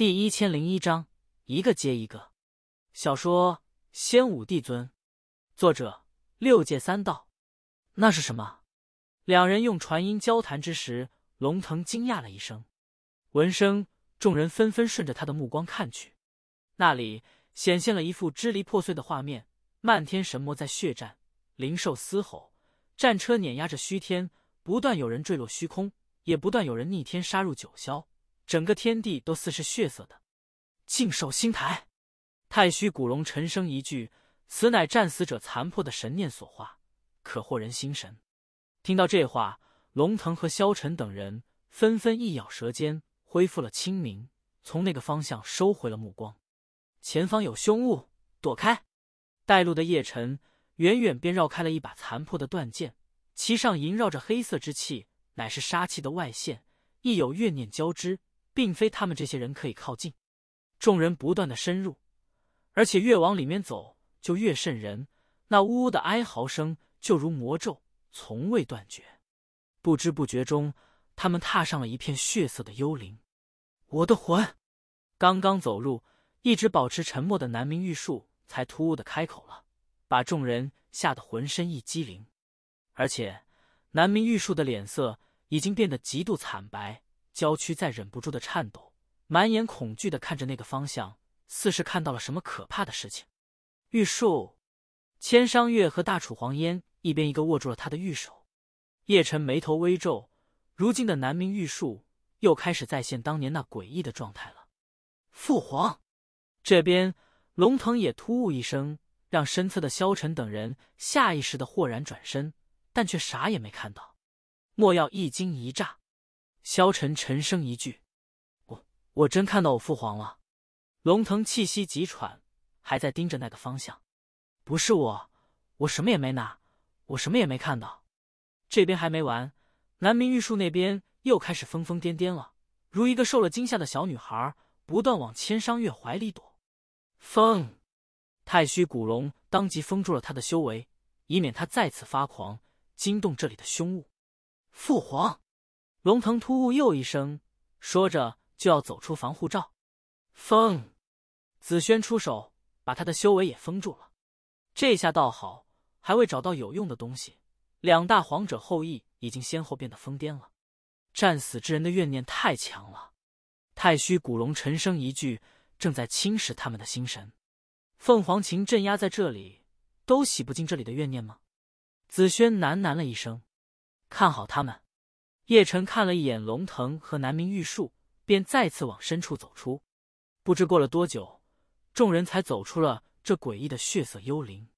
第一千零一章，一个接一个。小说《仙武帝尊》，作者六界三道。那是什么？两人用传音交谈之时，龙腾惊讶了一声。闻声，众人纷纷顺着他的目光看去，那里显现了一幅支离破碎的画面：漫天神魔在血战，灵兽嘶吼，战车碾压着虚天，不断有人坠落虚空，也不断有人逆天杀入九霄。整个天地都似是血色的，静守星台。太虚古龙沉声一句：“此乃战死者残破的神念所化，可惑人心神。”听到这话，龙腾和萧晨等人纷纷一咬舌尖，恢复了清明，从那个方向收回了目光。前方有凶物，躲开。带路的叶晨远远便绕开了一把残破的断剑，其上萦绕着黑色之气，乃是杀气的外现，亦有怨念交织。并非他们这些人可以靠近。众人不断的深入，而且越往里面走就越瘆人。那呜呜的哀嚎声就如魔咒，从未断绝。不知不觉中，他们踏上了一片血色的幽灵。我的魂！刚刚走入，一直保持沉默的南明玉树才突兀的开口了，把众人吓得浑身一激灵。而且，南明玉树的脸色已经变得极度惨白。娇躯在忍不住的颤抖，满眼恐惧的看着那个方向，似是看到了什么可怕的事情。玉树、千商月和大楚黄烟一边一个握住了他的玉手。叶辰眉头微皱，如今的南明玉树又开始再现当年那诡异的状态了。父皇，这边龙腾也突兀一声，让身侧的萧晨等人下意识的豁然转身，但却啥也没看到。莫要一惊一乍。萧晨沉声一句：“我……我真看到我父皇了。”龙腾气息急喘，还在盯着那个方向。“不是我，我什么也没拿，我什么也没看到。”这边还没完，南明玉树那边又开始疯疯癫癫了，如一个受了惊吓的小女孩，不断往千商月怀里躲。风，太虚古龙当即封住了他的修为，以免他再次发狂，惊动这里的凶物。父皇。龙腾突兀又一声，说着就要走出防护罩。封，紫萱出手，把他的修为也封住了。这下倒好，还未找到有用的东西，两大皇者后裔已经先后变得疯癫了。战死之人的怨念太强了。太虚古龙沉声一句，正在侵蚀他们的心神。凤凰琴镇压在这里，都洗不净这里的怨念吗？紫萱喃喃了一声：“看好他们。”叶辰看了一眼龙腾和南明玉树，便再次往深处走出。不知过了多久，众人才走出了这诡异的血色幽灵。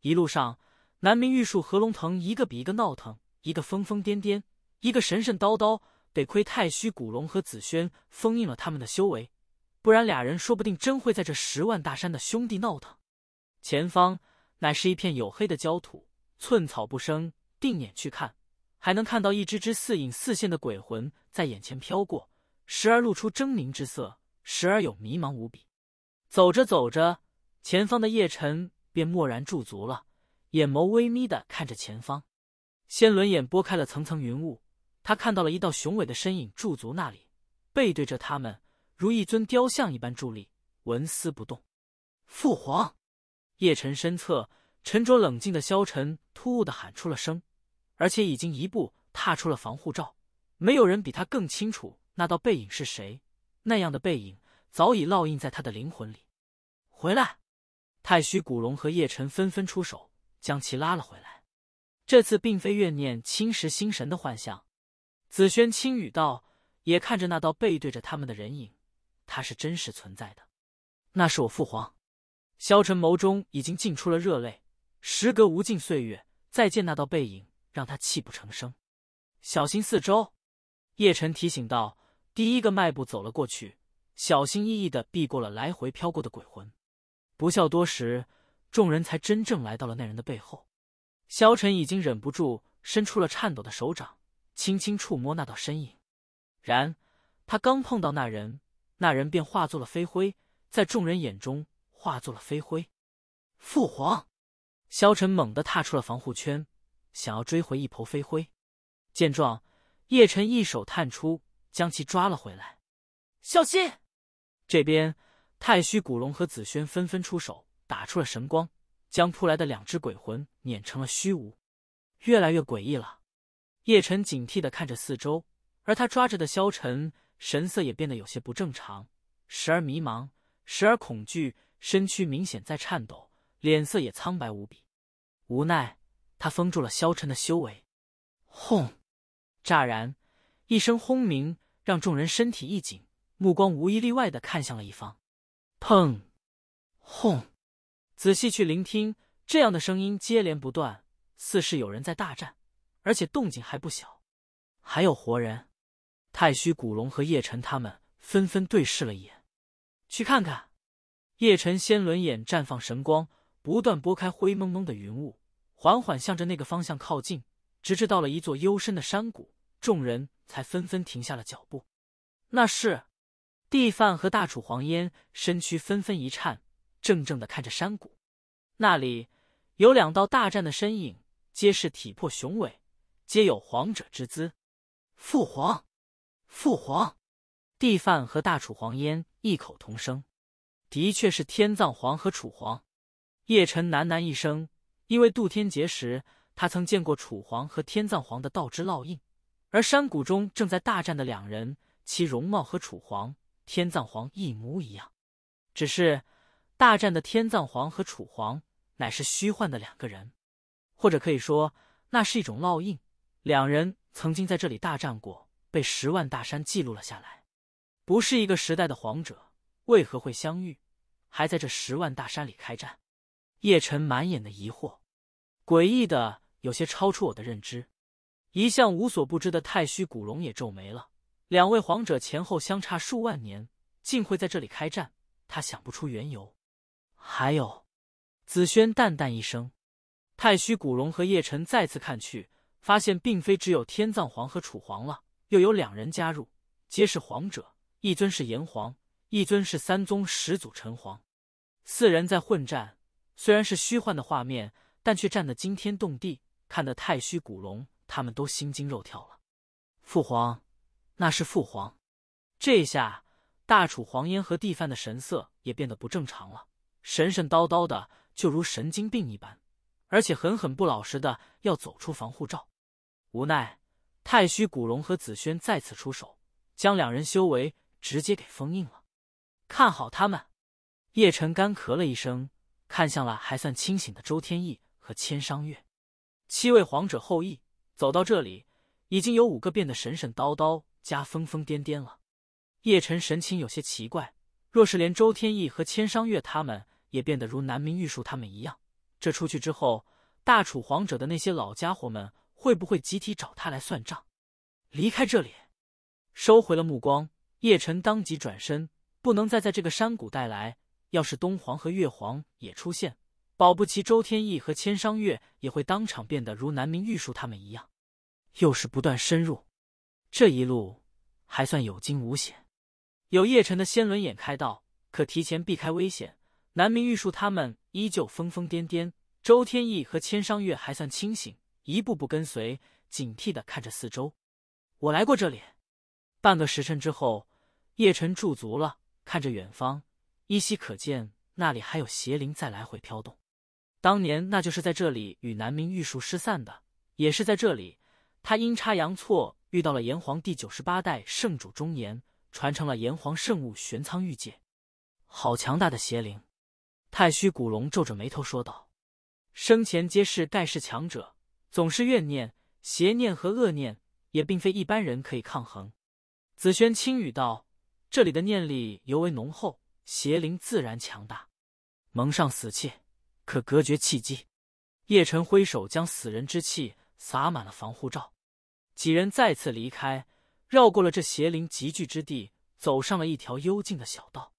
一路上，南明玉树和龙腾一个比一个闹腾，一个疯疯癫癫，一个神神叨叨。得亏太虚古龙和紫萱封印了他们的修为，不然俩人说不定真会在这十万大山的兄弟闹腾。前方乃是一片黝黑的焦土，寸草不生。定眼去看。还能看到一只只似影似现的鬼魂在眼前飘过，时而露出狰狞之色，时而有迷茫无比。走着走着，前方的叶晨便蓦然驻足了，眼眸微眯的看着前方，仙轮眼拨开了层层云雾，他看到了一道雄伟的身影驻足那里，背对着他们，如一尊雕像一般伫立，纹丝不动。父皇！叶晨身侧，沉着冷静的萧晨突兀的喊出了声。而且已经一步踏出了防护罩，没有人比他更清楚那道背影是谁。那样的背影早已烙印在他的灵魂里。回来！太虚古龙和叶辰纷纷出手，将其拉了回来。这次并非怨念侵蚀心神的幻象。紫萱轻语道，也看着那道背对着他们的人影，他是真实存在的。那是我父皇。萧晨眸中已经浸出了热泪。时隔无尽岁月，再见那道背影。让他泣不成声。小心四周，叶晨提醒道。第一个迈步走了过去，小心翼翼的避过了来回飘过的鬼魂。不笑多时，众人才真正来到了那人的背后。萧晨已经忍不住伸出了颤抖的手掌，轻轻触摸那道身影。然，他刚碰到那人，那人便化作了飞灰，在众人眼中化作了飞灰。父皇，萧晨猛地踏出了防护圈。想要追回一头飞灰，见状，叶辰一手探出，将其抓了回来。小心！这边太虚古龙和紫萱纷纷出手，打出了神光，将扑来的两只鬼魂碾成了虚无。越来越诡异了。叶辰警惕的看着四周，而他抓着的萧晨神色也变得有些不正常，时而迷茫，时而恐惧，身躯明显在颤抖，脸色也苍白无比。无奈。他封住了萧晨的修为。轰！乍然一声轰鸣，让众人身体一紧，目光无一例外的看向了一方。砰！轰！仔细去聆听，这样的声音接连不断，似是有人在大战，而且动静还不小。还有活人？太虚古龙和叶辰他们纷纷对视了一眼，去看看。叶辰仙轮眼绽放神光，不断拨开灰蒙蒙的云雾。缓缓向着那个方向靠近，直至到了一座幽深的山谷，众人才纷纷停下了脚步。那是，地范和大楚黄烟身躯纷纷一颤，怔怔的看着山谷，那里有两道大战的身影，皆是体魄雄伟，皆有皇者之姿。父皇，父皇，地范和大楚黄烟异口同声：“的确是天葬皇和楚皇。”叶辰喃喃一声。因为渡天劫时，他曾见过楚皇和天葬皇的道之烙印，而山谷中正在大战的两人，其容貌和楚皇、天葬皇一模一样，只是大战的天葬皇和楚皇乃是虚幻的两个人，或者可以说，那是一种烙印。两人曾经在这里大战过，被十万大山记录了下来。不是一个时代的皇者，为何会相遇，还在这十万大山里开战？叶辰满眼的疑惑，诡异的有些超出我的认知。一向无所不知的太虚古龙也皱眉了。两位皇者前后相差数万年，竟会在这里开战，他想不出缘由。还有，紫萱淡淡一声。太虚古龙和叶辰再次看去，发现并非只有天葬皇和楚皇了，又有两人加入，皆是皇者，一尊是炎皇，一尊是三宗始祖陈皇。四人在混战。虽然是虚幻的画面，但却站得惊天动地，看得太虚古龙他们都心惊肉跳了。父皇，那是父皇！这下大楚黄烟和地犯的神色也变得不正常了，神神叨叨的，就如神经病一般，而且狠狠不老实的要走出防护罩。无奈，太虚古龙和紫萱再次出手，将两人修为直接给封印了。看好他们，叶辰干咳了一声。看向了还算清醒的周天意和千商月，七位皇者后裔走到这里，已经有五个变得神神叨叨加疯疯癫癫了。叶辰神情有些奇怪，若是连周天意和千商月他们也变得如南明玉树他们一样，这出去之后，大楚皇者的那些老家伙们会不会集体找他来算账？离开这里，收回了目光，叶辰当即转身，不能再在这个山谷待来。要是东皇和月皇也出现，保不齐周天意和千商月也会当场变得如南明玉树他们一样。又是不断深入，这一路还算有惊无险，有叶辰的仙轮眼开道，可提前避开危险。南明玉树他们依旧疯疯癫癫，周天意和千商月还算清醒，一步步跟随，警惕的看着四周。我来过这里。半个时辰之后，叶辰驻足了，看着远方。依稀可见，那里还有邪灵在来回飘动。当年那就是在这里与南明玉树失散的，也是在这里，他阴差阳错遇到了炎黄第九十八代圣主忠言，传承了炎黄圣物玄苍玉界。好强大的邪灵！太虚古龙皱着眉头说道：“生前皆是盖世强者，总是怨念、邪念和恶念，也并非一般人可以抗衡。”紫萱轻语道：“这里的念力尤为浓厚。”邪灵自然强大，蒙上死气可隔绝气机。叶晨挥手将死人之气洒满了防护罩，几人再次离开，绕过了这邪灵集聚之地，走上了一条幽静的小道。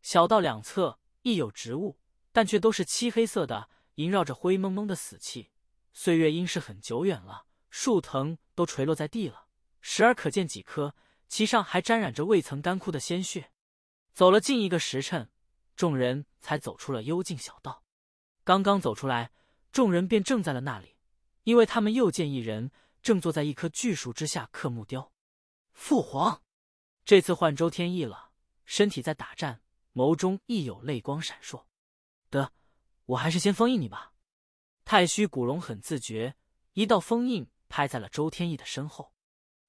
小道两侧亦有植物，但却都是漆黑色的，萦绕着灰蒙蒙的死气。岁月应是很久远了，树藤都垂落在地了，时而可见几颗，其上还沾染着未曾干枯的鲜血。走了近一个时辰，众人才走出了幽静小道。刚刚走出来，众人便怔在了那里，因为他们又见一人正坐在一棵巨树之下刻木雕。父皇，这次换周天意了，身体在打颤，眸中亦有泪光闪烁。得，我还是先封印你吧。太虚古龙很自觉，一道封印拍在了周天意的身后。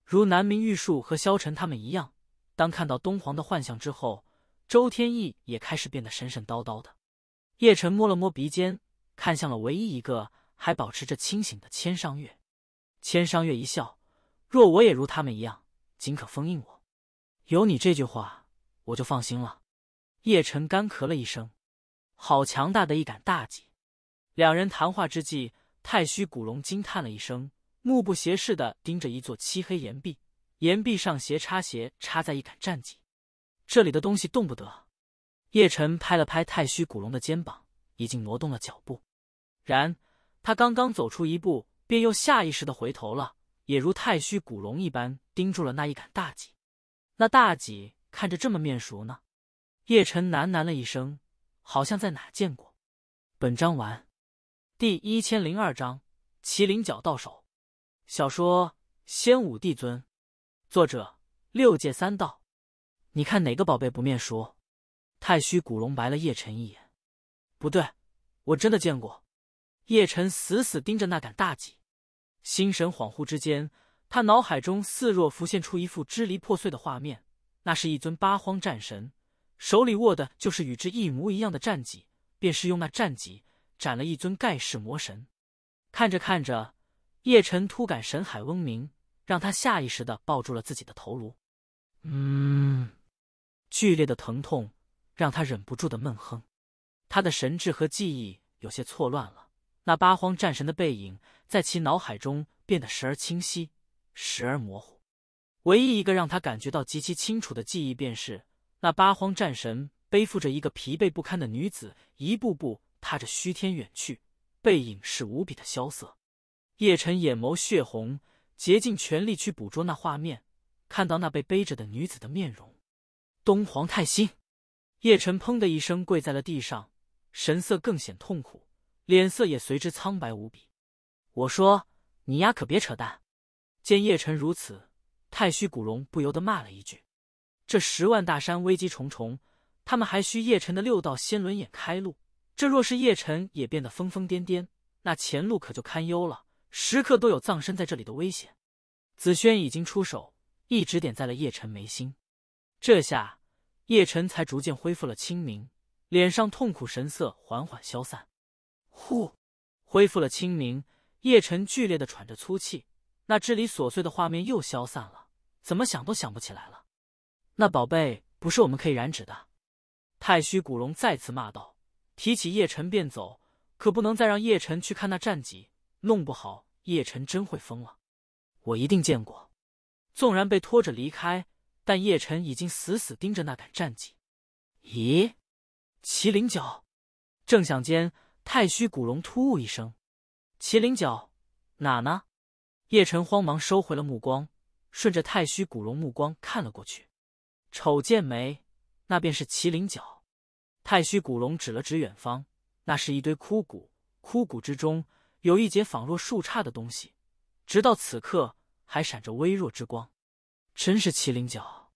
如南明玉树和萧晨他们一样，当看到东皇的幻象之后。周天意也开始变得神神叨叨的，叶晨摸了摸鼻尖，看向了唯一一个还保持着清醒的千商月。千商月一笑：“若我也如他们一样，尽可封印我。”有你这句话，我就放心了。叶晨干咳了一声：“好强大的一杆大戟！”两人谈话之际，太虚古龙惊叹了一声，目不斜视的盯着一座漆黑岩壁，岩壁上斜插斜插在一杆战戟。这里的东西动不得。叶辰拍了拍太虚古龙的肩膀，已经挪动了脚步。然他刚刚走出一步，便又下意识的回头了，也如太虚古龙一般盯住了那一杆大戟。那大戟看着这么面熟呢，叶辰喃喃了一声，好像在哪见过。本章完。第一千零二章麒麟角到手。小说《仙武帝尊》，作者：六界三道。你看哪个宝贝不面熟？太虚古龙白了叶辰一眼。不对，我真的见过。叶辰死死盯着那杆大戟，心神恍惚之间，他脑海中似若浮现出一副支离破碎的画面。那是一尊八荒战神，手里握的就是与之一模一样的战戟，便是用那战戟斩了一尊盖世魔神。看着看着，叶辰突感神海嗡鸣，让他下意识的抱住了自己的头颅。嗯。剧烈的疼痛让他忍不住的闷哼，他的神智和记忆有些错乱了。那八荒战神的背影在其脑海中变得时而清晰，时而模糊。唯一一个让他感觉到极其清楚的记忆，便是那八荒战神背负着一个疲惫不堪的女子，一步步踏着虚天远去，背影是无比的萧瑟。叶辰眼眸血红，竭尽全力去捕捉那画面，看到那被背着的女子的面容。东皇太星，叶晨砰的一声跪在了地上，神色更显痛苦，脸色也随之苍白无比。我说：“你丫可别扯淡！”见叶晨如此，太虚古龙不由得骂了一句：“这十万大山危机重重，他们还需叶晨的六道仙轮眼开路。这若是叶晨也变得疯疯癫癫，那前路可就堪忧了，时刻都有葬身在这里的危险。”紫萱已经出手，一直点在了叶晨眉心。这下叶晨才逐渐恢复了清明，脸上痛苦神色缓缓消散。呼，恢复了清明，叶晨剧烈的喘着粗气，那支离琐碎的画面又消散了，怎么想都想不起来了。那宝贝不是我们可以染指的，太虚古龙再次骂道，提起叶晨便走，可不能再让叶晨去看那战绩，弄不好叶晨真会疯了。我一定见过，纵然被拖着离开。但叶辰已经死死盯着那杆战戟。咦，麒麟角！正想间，太虚古龙突兀一声：“麒麟角哪呢？”叶辰慌忙收回了目光，顺着太虚古龙目光看了过去。瞅见没？那便是麒麟角。太虚古龙指了指远方，那是一堆枯骨，枯骨之中有一截仿若树杈的东西，直到此刻还闪着微弱之光。真是麒麟角，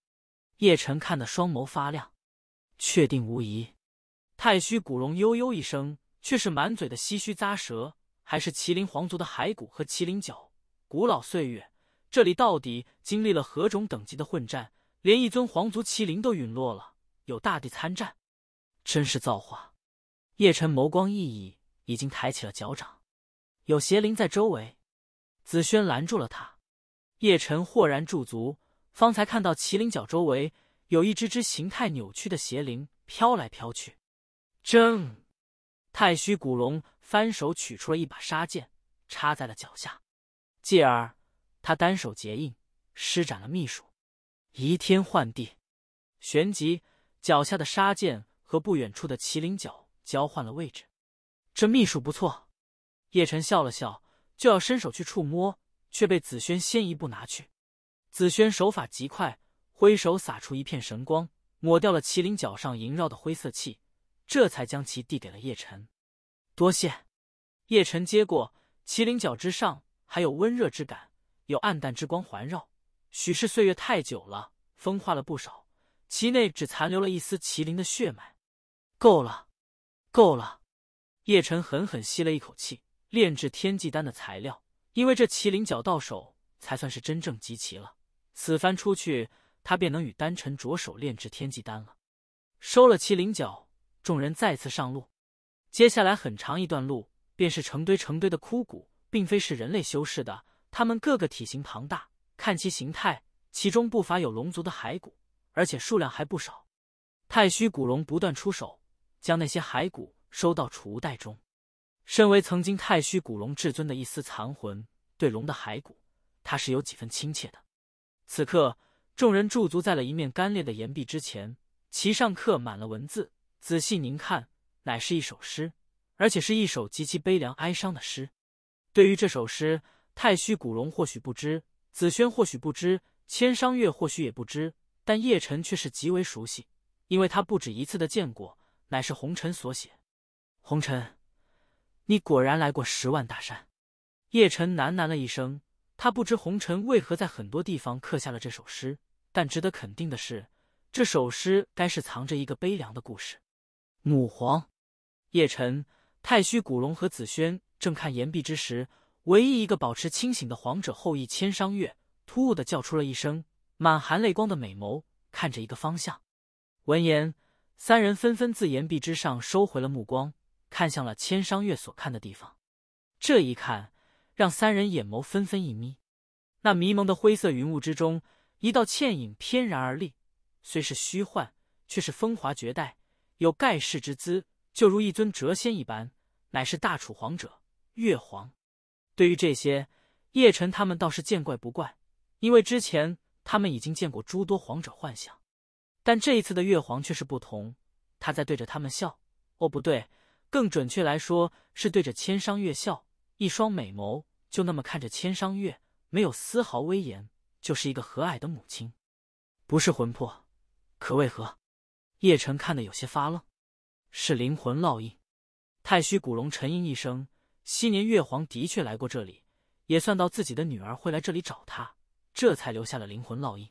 叶辰看得双眸发亮，确定无疑。太虚古龙悠悠一声，却是满嘴的唏嘘咂舌。还是麒麟皇族的骸骨和麒麟角，古老岁月，这里到底经历了何种等级的混战？连一尊皇族麒麟都陨落了，有大帝参战，真是造化。叶辰眸光熠熠，已经抬起了脚掌。有邪灵在周围，紫萱拦住了他，叶辰豁然驻足。方才看到麒麟角周围有一只只形态扭曲的邪灵飘来飘去，正太虚古龙翻手取出了一把杀剑，插在了脚下，继而他单手结印，施展了秘术移天换地，旋即脚下的杀剑和不远处的麒麟角交换了位置。这秘术不错，叶辰笑了笑，就要伸手去触摸，却被紫萱先一步拿去。紫萱手法极快，挥手洒出一片神光，抹掉了麒麟角上萦绕的灰色气，这才将其递给了叶辰。多谢。叶辰接过麒麟角之上，还有温热之感，有暗淡之光环绕，许是岁月太久了，风化了不少，其内只残留了一丝麒麟的血脉。够了，够了！叶辰狠狠吸了一口气，炼制天际丹的材料，因为这麒麟角到手，才算是真正集齐了。此番出去，他便能与丹尘着手炼制天际丹了。收了麒麟角，众人再次上路。接下来很长一段路，便是成堆成堆的枯骨，并非是人类修饰的，他们个个体型庞大，看其形态，其中不乏有龙族的骸骨，而且数量还不少。太虚古龙不断出手，将那些骸骨收到储物袋中。身为曾经太虚古龙至尊的一丝残魂，对龙的骸骨，他是有几分亲切的。此刻，众人驻足在了一面干裂的岩壁之前，其上刻满了文字。仔细凝看，乃是一首诗，而且是一首极其悲凉哀伤的诗。对于这首诗，太虚古龙或许不知，紫萱或许不知，千殇月或许也不知，但叶辰却是极为熟悉，因为他不止一次的见过，乃是红尘所写。红尘，你果然来过十万大山。叶辰喃喃了一声。他不知红尘为何在很多地方刻下了这首诗，但值得肯定的是，这首诗该是藏着一个悲凉的故事。母皇，叶晨、太虚古龙和子轩正看岩壁之时，唯一一个保持清醒的皇者后裔千商月突兀的叫出了一声，满含泪光的美眸看着一个方向。闻言，三人纷纷自岩壁之上收回了目光，看向了千商月所看的地方。这一看。让三人眼眸纷纷一眯，那迷蒙的灰色云雾之中，一道倩影翩然而立，虽是虚幻，却是风华绝代，有盖世之姿，就如一尊谪仙一般，乃是大楚皇者月皇。对于这些，叶辰他们倒是见怪不怪，因为之前他们已经见过诸多皇者幻想，但这一次的月皇却是不同，他在对着他们笑。哦，不对，更准确来说，是对着千殇月笑，一双美眸。就那么看着千商月，没有丝毫威严，就是一个和蔼的母亲。不是魂魄，可为何？叶辰看的有些发愣。是灵魂烙印。太虚古龙沉吟一声，昔年月皇的确来过这里，也算到自己的女儿会来这里找他，这才留下了灵魂烙印。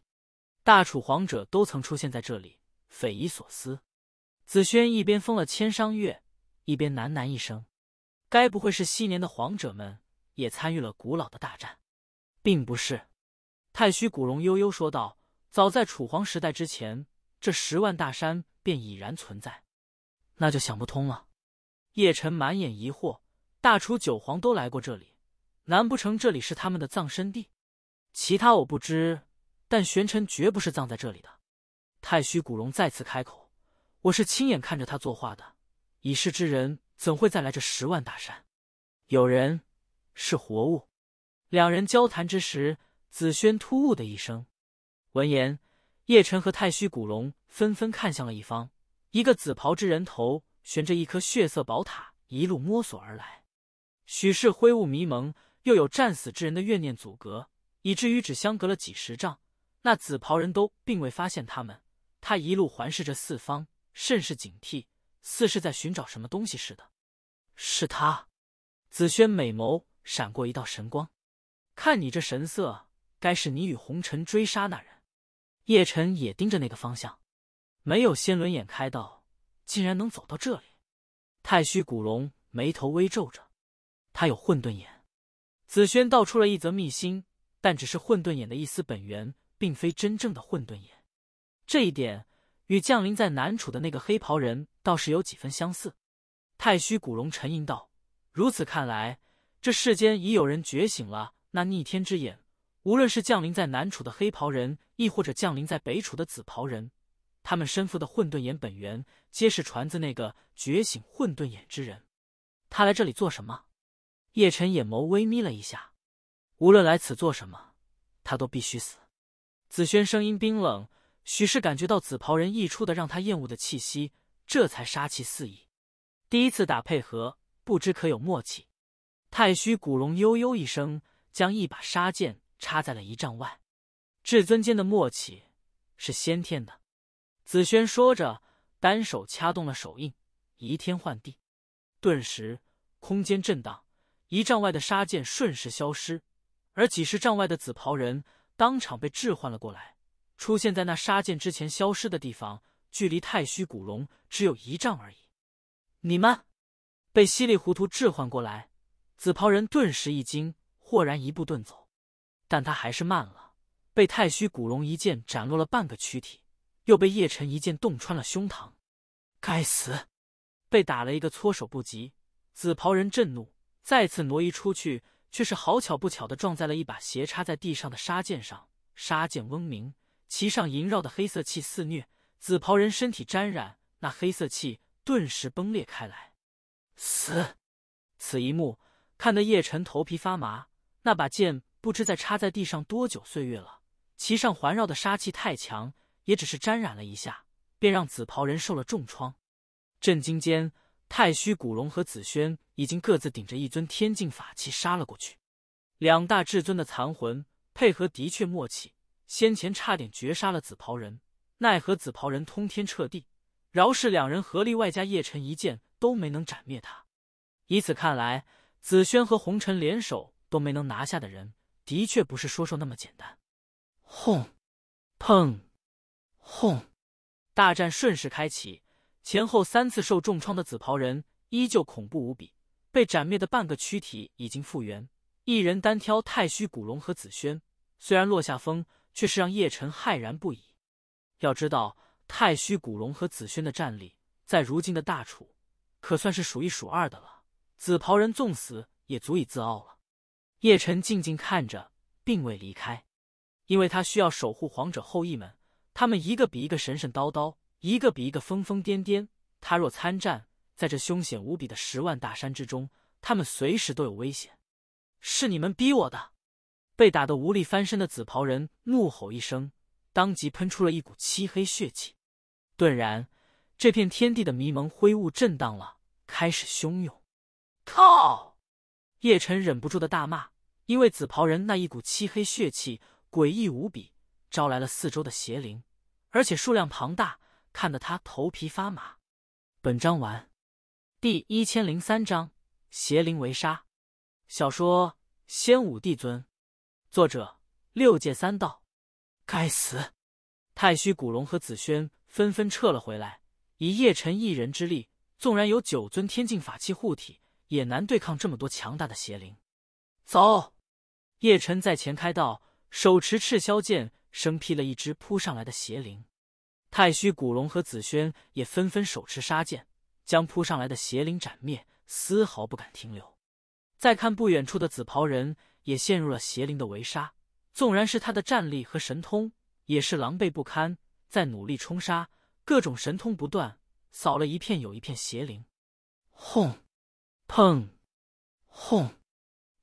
大楚皇者都曾出现在这里，匪夷所思。紫萱一边封了千商月，一边喃喃一声：“该不会是昔年的皇者们？”也参与了古老的大战，并不是。太虚古龙悠悠说道：“早在楚皇时代之前，这十万大山便已然存在。”那就想不通了。叶辰满眼疑惑：“大楚九皇都来过这里，难不成这里是他们的葬身地？”其他我不知，但玄尘绝不是葬在这里的。太虚古龙再次开口：“我是亲眼看着他作画的，已逝之人怎会再来这十万大山？”有人。是活物。两人交谈之时，紫萱突兀的一声。闻言，叶辰和太虚古龙纷纷看向了一方。一个紫袍之人头悬着一颗血色宝塔，一路摸索而来。许是灰雾迷蒙，又有战死之人的怨念阻隔，以至于只相隔了几十丈，那紫袍人都并未发现他们。他一路环视着四方，甚是警惕，似是在寻找什么东西似的。是他。紫萱美眸。闪过一道神光，看你这神色，该是你与红尘追杀那人。叶辰也盯着那个方向，没有仙轮眼开道，竟然能走到这里。太虚古龙眉头微皱着，他有混沌眼。紫萱道出了一则秘心，但只是混沌眼的一丝本源，并非真正的混沌眼。这一点与降临在南楚的那个黑袍人倒是有几分相似。太虚古龙沉吟道：“如此看来。”这世间已有人觉醒了那逆天之眼，无论是降临在南楚的黑袍人，亦或者降临在北楚的紫袍人，他们身负的混沌眼本源，皆是传自那个觉醒混沌眼之人。他来这里做什么？叶辰眼眸微眯了一下。无论来此做什么，他都必须死。紫萱声音冰冷，许是感觉到紫袍人溢出的让他厌恶的气息，这才杀气四溢。第一次打配合，不知可有默契？太虚古龙悠悠一声，将一把杀剑插在了一丈外。至尊间的默契是先天的。紫萱说着，单手掐动了手印，移天换地。顿时，空间震荡，一丈外的杀剑瞬时消失，而几十丈外的紫袍人当场被置换了过来，出现在那杀剑之前消失的地方，距离太虚古龙只有一丈而已。你们被稀里糊涂置换过来。紫袍人顿时一惊，豁然一步遁走，但他还是慢了，被太虚古龙一剑斩落了半个躯体，又被叶辰一剑洞穿了胸膛。该死！被打了一个措手不及，紫袍人震怒，再次挪移出去，却是好巧不巧的撞在了一把斜插在地上的杀剑上。杀剑嗡鸣，其上萦绕的黑色气肆虐，紫袍人身体沾染那黑色气，顿时崩裂开来。死！此一幕。看得叶辰头皮发麻，那把剑不知在插在地上多久岁月了，其上环绕的杀气太强，也只是沾染了一下，便让紫袍人受了重创。震惊间，太虚古龙和紫萱已经各自顶着一尊天境法器杀了过去。两大至尊的残魂配合的确默契，先前差点绝杀了紫袍人，奈何紫袍人通天彻地，饶是两人合力外加叶辰一剑都没能斩灭他。以此看来。紫萱和红尘联手都没能拿下的人，的确不是说说那么简单。轰！砰！轰！大战顺势开启，前后三次受重创的紫袍人依旧恐怖无比，被斩灭的半个躯体已经复原，一人单挑太虚古龙和紫萱，虽然落下风，却是让叶辰骇然不已。要知道，太虚古龙和紫萱的战力，在如今的大楚，可算是数一数二的了。紫袍人纵死也足以自傲了。叶辰静静看着，并未离开，因为他需要守护皇者后裔们。他们一个比一个神神叨叨，一个比一个疯疯癫癫。他若参战，在这凶险无比的十万大山之中，他们随时都有危险。是你们逼我的！被打得无力翻身的紫袍人怒吼一声，当即喷出了一股漆黑血气。顿然，这片天地的迷蒙灰雾震荡了，开始汹涌。靠！叶辰忍不住的大骂，因为紫袍人那一股漆黑血气诡异无比，招来了四周的邪灵，而且数量庞大，看得他头皮发麻。本章完。第一千零三章邪灵为杀。小说《仙武帝尊》，作者：六界三道。该死！太虚古龙和紫萱纷纷撤了回来，以叶辰一人之力，纵然有九尊天境法器护体。也难对抗这么多强大的邪灵。走，叶辰在前开道，手持赤霄剑，生劈了一只扑上来的邪灵。太虚古龙和紫萱也纷纷手持杀剑，将扑上来的邪灵斩灭，丝毫不敢停留。再看不远处的紫袍人，也陷入了邪灵的围杀，纵然是他的战力和神通，也是狼狈不堪，在努力冲杀，各种神通不断扫了一片又一片邪灵。轰！砰，轰！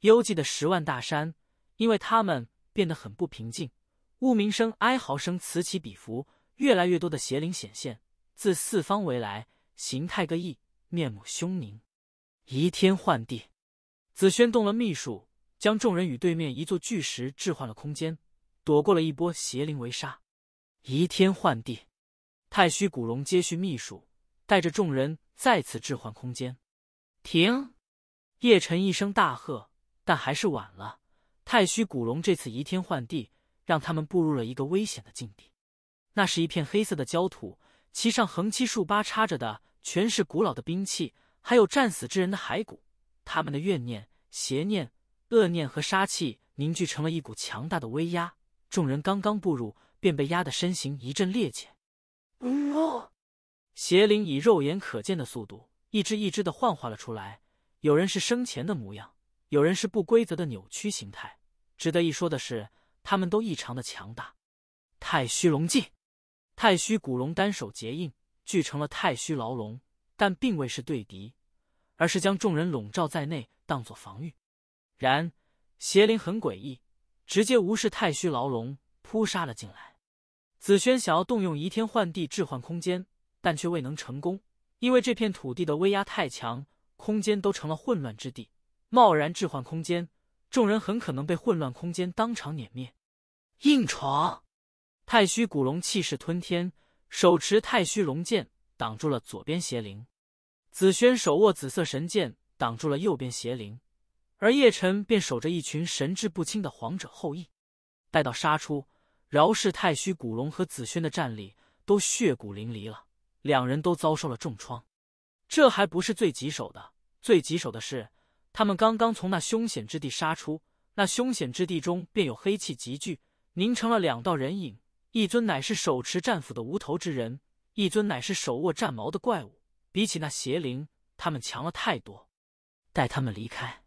幽寂的十万大山，因为他们变得很不平静，呜鸣声、哀嚎声此起彼伏，越来越多的邪灵显现，自四方围来，形态各异，面目凶狞。移天换地，紫萱动了秘术，将众人与对面一座巨石置换了空间，躲过了一波邪灵围杀。移天换地，太虚古龙接续秘术，带着众人再次置换空间。停！叶辰一声大喝，但还是晚了。太虚古龙这次移天换地，让他们步入了一个危险的境地。那是一片黑色的焦土，其上横七竖八插着的全是古老的兵器，还有战死之人的骸骨。他们的怨念、邪念、恶念和杀气凝聚成了一股强大的威压。众人刚刚步入，便被压得身形一阵趔趄。邪灵以肉眼可见的速度。一只一只的幻化了出来，有人是生前的模样，有人是不规则的扭曲形态。值得一说的是，他们都异常的强大。太虚龙界，太虚古龙单手结印，聚成了太虚牢笼，但并未是对敌，而是将众人笼罩在内，当做防御。然邪灵很诡异，直接无视太虚牢笼，扑杀了进来。紫萱想要动用移天换地置换空间，但却未能成功。因为这片土地的威压太强，空间都成了混乱之地，贸然置换空间，众人很可能被混乱空间当场碾灭。硬闯！太虚古龙气势吞天，手持太虚龙剑挡住了左边邪灵；紫萱手握紫色神剑挡住了右边邪灵，而叶辰便守着一群神志不清的皇者后裔。待到杀出，饶是太虚古龙和紫萱的战力，都血骨淋漓了。两人都遭受了重创，这还不是最棘手的。最棘手的是，他们刚刚从那凶险之地杀出，那凶险之地中便有黑气集聚，凝成了两道人影。一尊乃是手持战斧的无头之人，一尊乃是手握战矛的怪物。比起那邪灵，他们强了太多。带他们离开。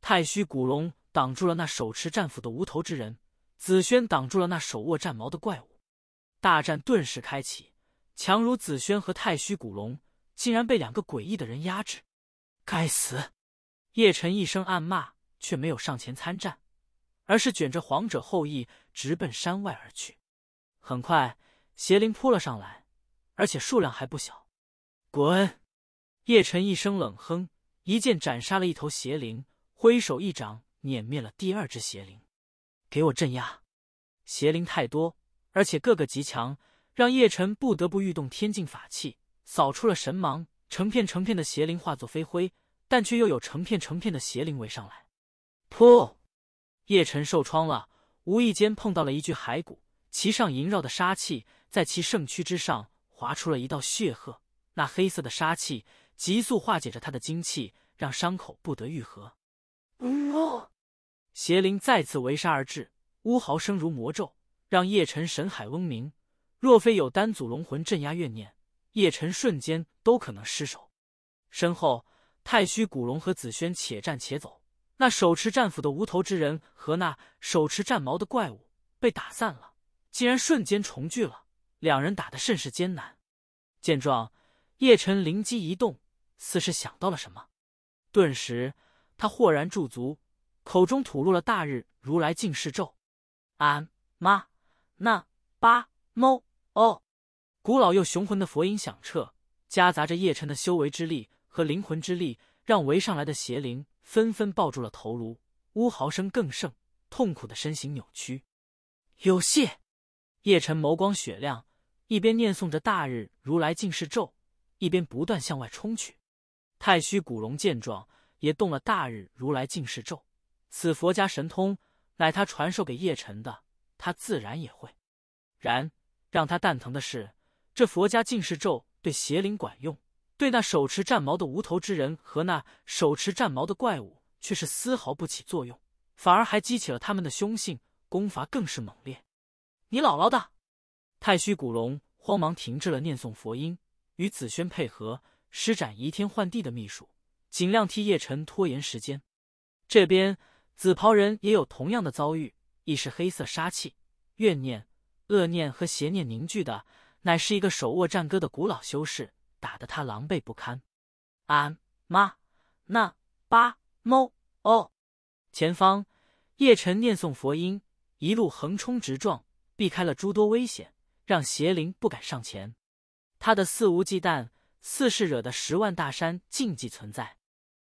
太虚古龙挡住了那手持战斧的无头之人，紫萱挡住了那手握战矛的怪物。大战顿时开启。强如紫萱和太虚古龙，竟然被两个诡异的人压制！该死！叶辰一声暗骂，却没有上前参战，而是卷着皇者后裔直奔山外而去。很快，邪灵扑了上来，而且数量还不小。滚！叶辰一声冷哼，一剑斩杀了一头邪灵，挥手一掌碾灭了第二只邪灵。给我镇压！邪灵太多，而且个个极强。让叶辰不得不欲动天境法器，扫出了神芒，成片成片的邪灵化作飞灰，但却又有成片成片的邪灵围上来。噗！叶辰受创了，无意间碰到了一具骸骨，其上萦绕的杀气在其圣躯之上划出了一道血壑，那黑色的杀气急速化解着他的精气，让伤口不得愈合。呜！邪灵再次围杀而至，呜嚎声如魔咒，让叶辰神海嗡鸣。若非有丹祖龙魂镇压怨念，叶辰瞬间都可能失手。身后，太虚古龙和紫萱且战且走。那手持战斧的无头之人和那手持战矛的怪物被打散了，竟然瞬间重聚了。两人打得甚是艰难。见状，叶辰灵机一动，似是想到了什么，顿时他豁然驻足，口中吐露了“大日如来净世咒”。俺妈那八。猫哦！古老又雄浑的佛音响彻，夹杂着叶辰的修为之力和灵魂之力，让围上来的邪灵纷纷抱住了头颅，呜嚎声更盛，痛苦的身形扭曲。有戏！叶辰眸光雪亮，一边念诵着大日如来净世咒，一边不断向外冲去。太虚古龙见状，也动了大日如来净世咒。此佛家神通乃他传授给叶辰的，他自然也会。然。让他蛋疼的是，这佛家净世咒对邪灵管用，对那手持战矛的无头之人和那手持战矛的怪物却是丝毫不起作用，反而还激起了他们的凶性，功法更是猛烈。你姥姥的！太虚古龙慌忙停止了念诵佛音，与紫萱配合施展移天换地的秘术，尽量替叶辰拖延时间。这边紫袍人也有同样的遭遇，亦是黑色杀气，怨念。恶念和邪念凝聚的，乃是一个手握战歌的古老修士，打得他狼狈不堪。俺妈那八猫哦！前方，叶晨念诵佛音，一路横冲直撞，避开了诸多危险，让邪灵不敢上前。他的肆无忌惮，似是惹得十万大山禁忌存在，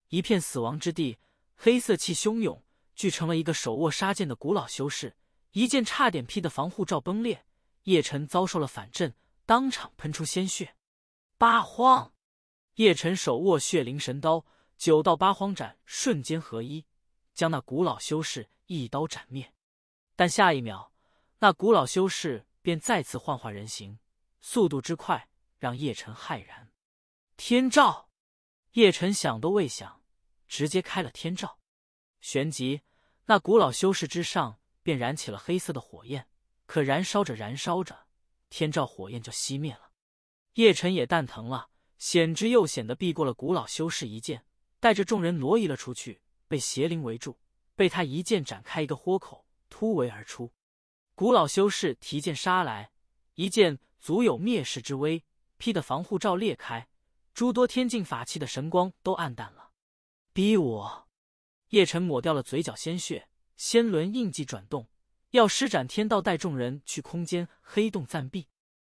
一片死亡之地，黑色气汹涌，聚成了一个手握杀剑的古老修士。一剑差点劈的防护罩崩裂，叶晨遭受了反震，当场喷出鲜血。八荒，叶晨手握血灵神刀，九道八荒斩瞬间合一，将那古老修士一刀斩灭。但下一秒，那古老修士便再次幻化人形，速度之快让叶晨骇然。天照，叶晨想都未想，直接开了天照。旋即，那古老修士之上。便燃起了黑色的火焰，可燃烧着燃烧着，天照火焰就熄灭了。叶辰也蛋疼了，险之又险的避过了古老修士一剑，带着众人挪移了出去。被邪灵围住，被他一剑斩开一个豁口，突围而出。古老修士提剑杀来，一剑足有灭世之威，劈的防护罩裂开，诸多天境法器的神光都暗淡了。逼我！叶辰抹掉了嘴角鲜血。仙轮印记转动，要施展天道带众人去空间黑洞暂避。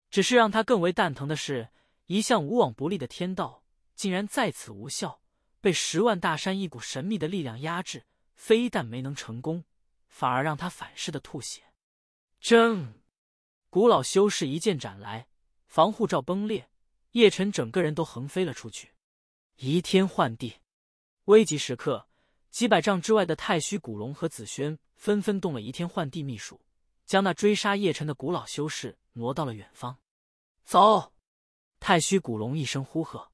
只是让他更为蛋疼的是，一向无往不利的天道竟然在此无效，被十万大山一股神秘的力量压制，非但没能成功，反而让他反噬的吐血。正，古老修士一剑斩来，防护罩崩裂，叶辰整个人都横飞了出去。移天换地，危急时刻。几百丈之外的太虚古龙和紫萱纷纷动了移天换地秘术，将那追杀叶辰的古老修士挪到了远方。走！太虚古龙一声呼喝，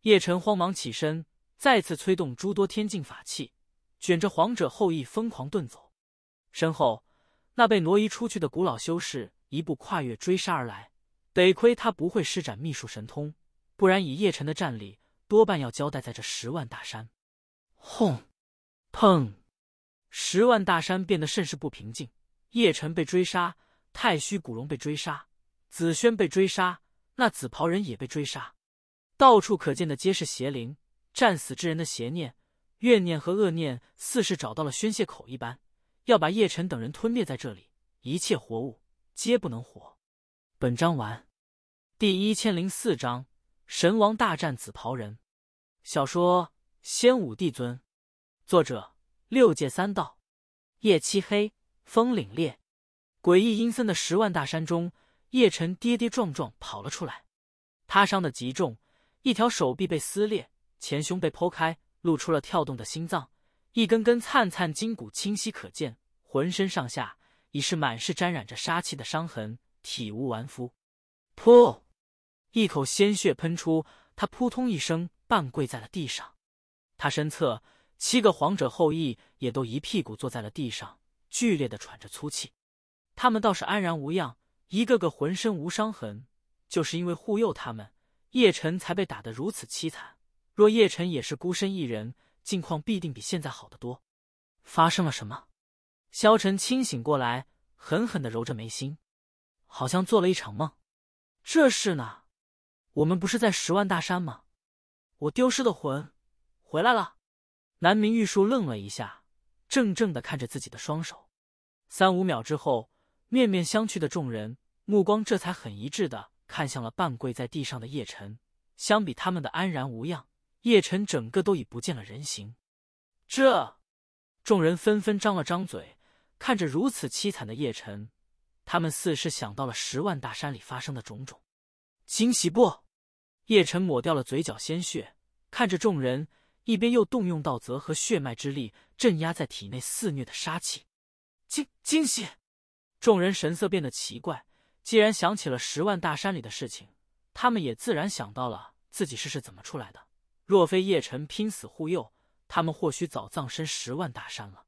叶辰慌忙起身，再次催动诸多天境法器，卷着皇者后裔疯狂遁走。身后那被挪移出去的古老修士一步跨越追杀而来，得亏他不会施展秘术神通，不然以叶辰的战力，多半要交代在这十万大山。轰！砰！十万大山变得甚是不平静。叶辰被追杀，太虚古龙被追杀，紫萱被追杀，那紫袍人也被追杀。到处可见的皆是邪灵，战死之人的邪念、怨念和恶念，似是找到了宣泄口一般，要把叶辰等人吞灭在这里。一切活物皆不能活。本章完。第一千零四章：神王大战紫袍人。小说《仙武帝尊》。作者六界三道，夜漆黑，风凛冽，诡异阴森的十万大山中，叶辰跌跌撞撞跑了出来。他伤的极重，一条手臂被撕裂，前胸被剖开，露出了跳动的心脏，一根根灿灿筋骨清晰可见，浑身上下已是满是沾染着杀气的伤痕，体无完肤。噗，一口鲜血喷出，他扑通一声半跪在了地上。他身侧。七个皇者后裔也都一屁股坐在了地上，剧烈的喘着粗气。他们倒是安然无恙，一个个浑身无伤痕，就是因为护佑他们，叶辰才被打得如此凄惨。若叶辰也是孤身一人，境况必定比现在好得多。发生了什么？萧晨清醒过来，狠狠的揉着眉心，好像做了一场梦。这是哪？我们不是在十万大山吗？我丢失的魂回来了。南明玉树愣了一下，怔怔的看着自己的双手，三五秒之后，面面相觑的众人目光这才很一致的看向了半跪在地上的叶辰。相比他们的安然无恙，叶辰整个都已不见了人形。这，众人纷纷张了张嘴，看着如此凄惨的叶辰，他们似是想到了十万大山里发生的种种。惊喜不？叶辰抹掉了嘴角鲜血，看着众人。一边又动用道泽和血脉之力镇压在体内肆虐的杀气，惊惊喜，众人神色变得奇怪。既然想起了十万大山里的事情，他们也自然想到了自己是是怎么出来的。若非叶辰拼死护佑，他们或许早葬身十万大山了。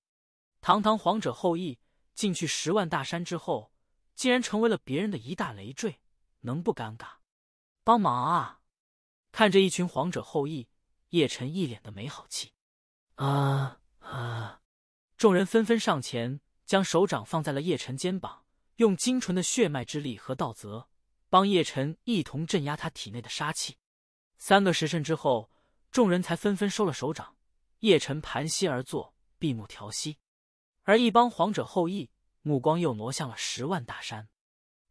堂堂皇者后裔进去十万大山之后，竟然成为了别人的一大累赘，能不尴尬？帮忙啊！看着一群皇者后裔。叶辰一脸的没好气，啊啊！众人纷纷上前，将手掌放在了叶辰肩膀，用精纯的血脉之力和道泽，帮叶辰一同镇压他体内的杀气。三个时辰之后，众人才纷纷收了手掌。叶辰盘膝而坐，闭目调息，而一帮皇者后裔目光又挪向了十万大山，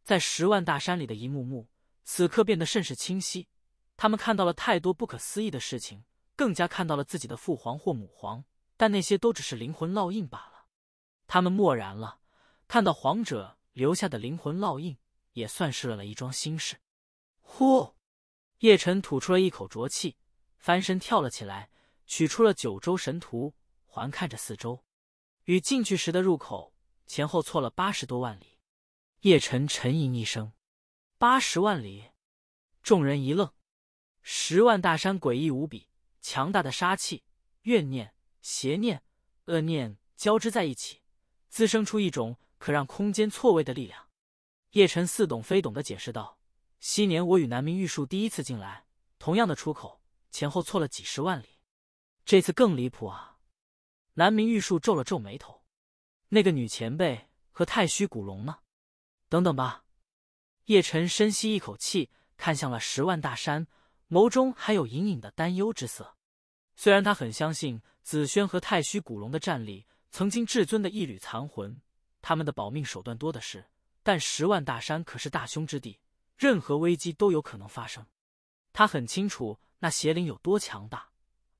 在十万大山里的一幕幕，此刻变得甚是清晰。他们看到了太多不可思议的事情，更加看到了自己的父皇或母皇，但那些都只是灵魂烙印罢了。他们默然了，看到皇者留下的灵魂烙印，也算是了了一桩心事。呼，叶辰吐出了一口浊气，翻身跳了起来，取出了九州神图，环看着四周，与进去时的入口前后错了八十多万里。叶辰沉吟一声：“八十万里。”众人一愣。十万大山诡异无比，强大的杀气、怨念、邪念、恶念交织在一起，滋生出一种可让空间错位的力量。叶辰似懂非懂的解释道：“昔年我与南明玉树第一次进来，同样的出口，前后错了几十万里，这次更离谱啊！”南明玉树皱了皱眉头：“那个女前辈和太虚古龙呢？等等吧。”叶辰深吸一口气，看向了十万大山。眸中还有隐隐的担忧之色，虽然他很相信紫萱和太虚古龙的战力，曾经至尊的一缕残魂，他们的保命手段多的是，但十万大山可是大凶之地，任何危机都有可能发生。他很清楚那邪灵有多强大，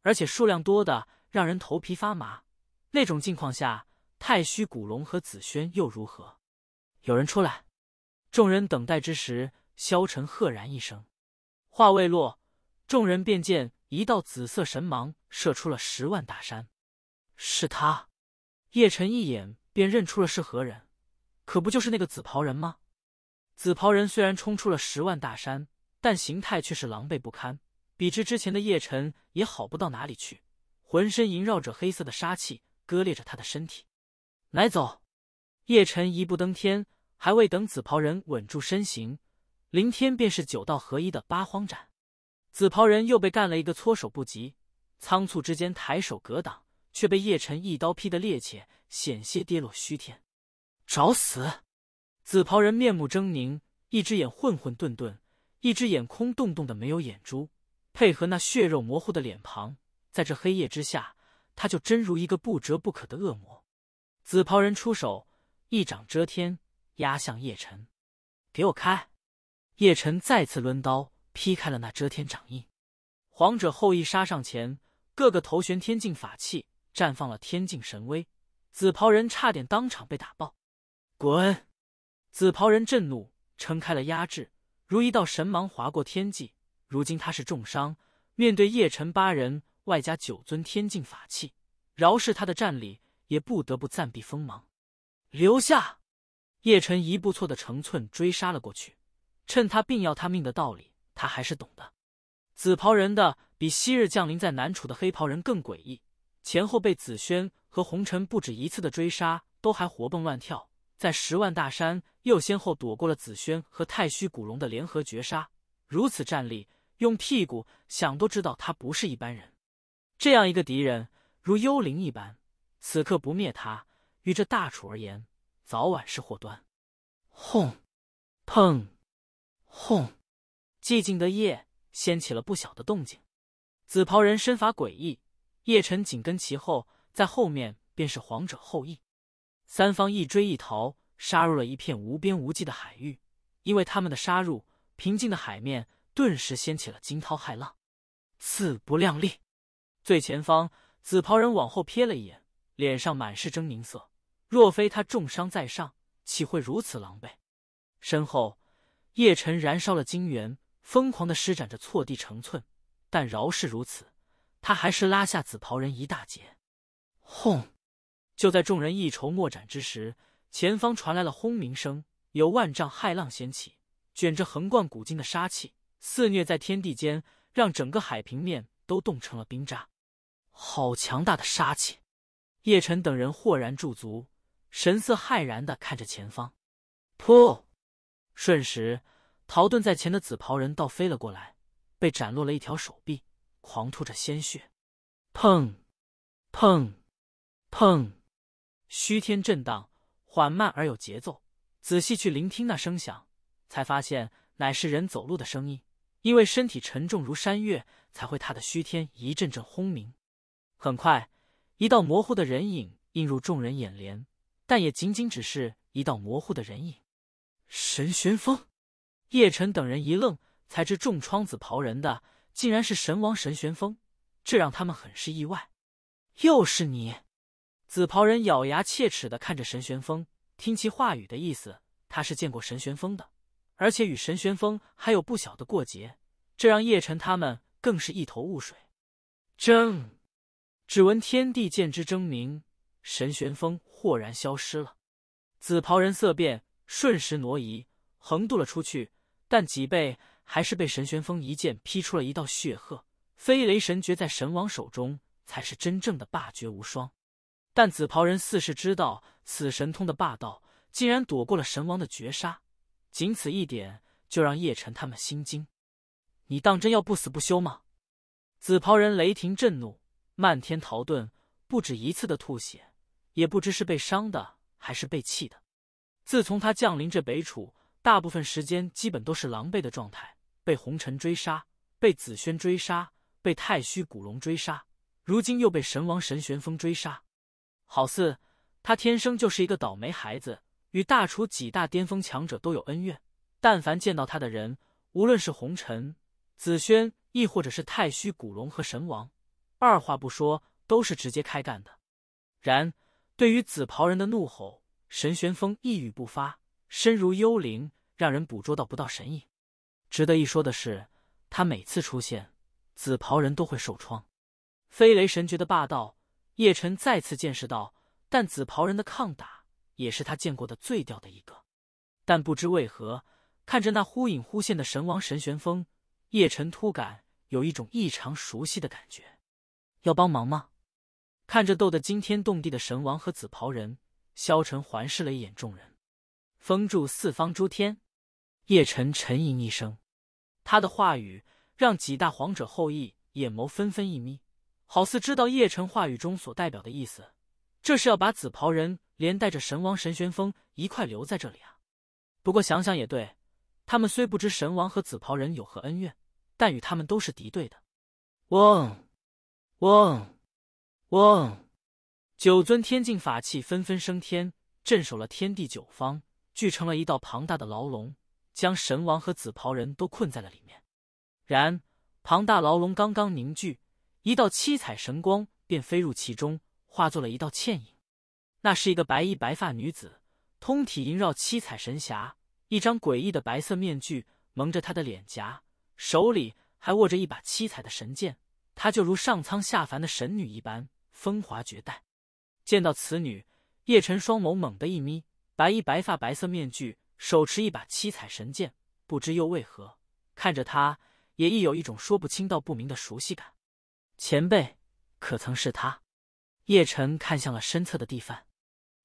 而且数量多的让人头皮发麻。那种境况下，太虚古龙和紫萱又如何？有人出来。众人等待之时，萧沉赫然一声。话未落，众人便见一道紫色神芒射出了十万大山。是他，叶辰一眼便认出了是何人，可不就是那个紫袍人吗？紫袍人虽然冲出了十万大山，但形态却是狼狈不堪，比之之前的叶辰也好不到哪里去，浑身萦绕着黑色的杀气，割裂着他的身体。来走，叶辰一步登天，还未等紫袍人稳住身形。林天便是九道合一的八荒斩，紫袍人又被干了一个措手不及，仓促之间抬手格挡，却被叶辰一刀劈得趔趄，险些跌落虚天。找死！紫袍人面目狰狞，一只眼混混沌沌，一只眼空洞洞的没有眼珠，配合那血肉模糊的脸庞，在这黑夜之下，他就真如一个不折不可的恶魔。紫袍人出手，一掌遮天，压向叶辰，给我开！叶辰再次抡刀劈开了那遮天掌印，皇者后裔杀上前，各个头悬天境法器，绽放了天境神威。紫袍人差点当场被打爆。滚！紫袍人震怒，撑开了压制，如一道神芒划过天际。如今他是重伤，面对叶辰八人外加九尊天境法器，饶是他的战力，也不得不暂避锋芒。留下！叶辰一步错的成寸追杀了过去。趁他病要他命的道理，他还是懂的。紫袍人的比昔日降临在南楚的黑袍人更诡异，前后被紫萱和红尘不止一次的追杀，都还活蹦乱跳。在十万大山又先后躲过了紫萱和太虚古龙的联合绝杀，如此战力，用屁股想都知道他不是一般人。这样一个敌人，如幽灵一般，此刻不灭他，与这大楚而言，早晚是祸端。轰！砰！轰！寂静的夜掀起了不小的动静。紫袍人身法诡异，叶辰紧跟其后，在后面便是皇者后裔。三方一追一逃，杀入了一片无边无际的海域。因为他们的杀入，平静的海面顿时掀起了惊涛骇浪。自不量力！最前方，紫袍人往后瞥了一眼，脸上满是狰狞色。若非他重伤在上，岂会如此狼狈？身后。叶辰燃烧了金元，疯狂的施展着错地成寸，但饶是如此，他还是拉下紫袍人一大截。轰！就在众人一筹莫展之时，前方传来了轰鸣声，有万丈骇浪掀起，卷着横贯古今的杀气，肆虐在天地间，让整个海平面都冻成了冰渣。好强大的杀气！叶辰等人豁然驻足，神色骇然的看着前方。噗！瞬时，逃遁在前的紫袍人倒飞了过来，被斩落了一条手臂，狂吐着鲜血。砰，砰，砰，虚天震荡，缓慢而有节奏。仔细去聆听那声响，才发现乃是人走路的声音，因为身体沉重如山岳，才会踏得虚天一阵阵轰鸣。很快，一道模糊的人影映入众人眼帘，但也仅仅只是一道模糊的人影。神玄风，叶辰等人一愣，才知重创紫袍人的竟然是神王神玄风，这让他们很是意外。又是你！紫袍人咬牙切齿的看着神玄风，听其话语的意思，他是见过神玄风的，而且与神玄风还有不小的过节，这让叶辰他们更是一头雾水。争，只闻天地剑之争鸣，神玄风豁然消失了，紫袍人色变。瞬时挪移，横渡了出去，但脊背还是被神玄风一剑劈出了一道血壑。飞雷神诀在神王手中，才是真正的霸绝无双。但紫袍人似是知道此神通的霸道，竟然躲过了神王的绝杀，仅此一点就让叶辰他们心惊。你当真要不死不休吗？紫袍人雷霆震怒，漫天逃遁，不止一次的吐血，也不知是被伤的还是被气的。自从他降临这北楚，大部分时间基本都是狼狈的状态，被红尘追杀，被紫萱追杀，被太虚古龙追杀，如今又被神王神玄风追杀，好似他天生就是一个倒霉孩子，与大楚几大巅峰强者都有恩怨，但凡见到他的人，无论是红尘、紫萱，亦或者是太虚古龙和神王，二话不说都是直接开干的。然对于紫袍人的怒吼。神玄风一语不发，身如幽灵，让人捕捉到不到神影。值得一说的是，他每次出现，紫袍人都会受创。飞雷神诀的霸道，叶辰再次见识到。但紫袍人的抗打，也是他见过的最屌的一个。但不知为何，看着那忽隐忽现的神王神玄风，叶辰突感有一种异常熟悉的感觉。要帮忙吗？看着斗得惊天动地的神王和紫袍人。萧晨环视了一眼众人，封住四方诸天。叶晨沉吟一声，他的话语让几大皇者后裔眼眸纷纷一眯，好似知道叶晨话语中所代表的意思。这是要把紫袍人连带着神王神玄风一块留在这里啊！不过想想也对，他们虽不知神王和紫袍人有何恩怨，但与他们都是敌对的。嗡，嗡，嗡。九尊天境法器纷纷升天，镇守了天地九方，聚成了一道庞大的牢笼，将神王和紫袍人都困在了里面。然，庞大牢笼刚刚凝聚，一道七彩神光便飞入其中，化作了一道倩影。那是一个白衣白发女子，通体萦绕七彩神霞，一张诡异的白色面具蒙着她的脸颊，手里还握着一把七彩的神剑。她就如上苍下凡的神女一般，风华绝代。见到此女，叶晨双眸猛地一眯，白衣、白发、白色面具，手持一把七彩神剑，不知又为何看着她，也亦有一种说不清道不明的熟悉感。前辈，可曾是她？叶晨看向了身侧的地范。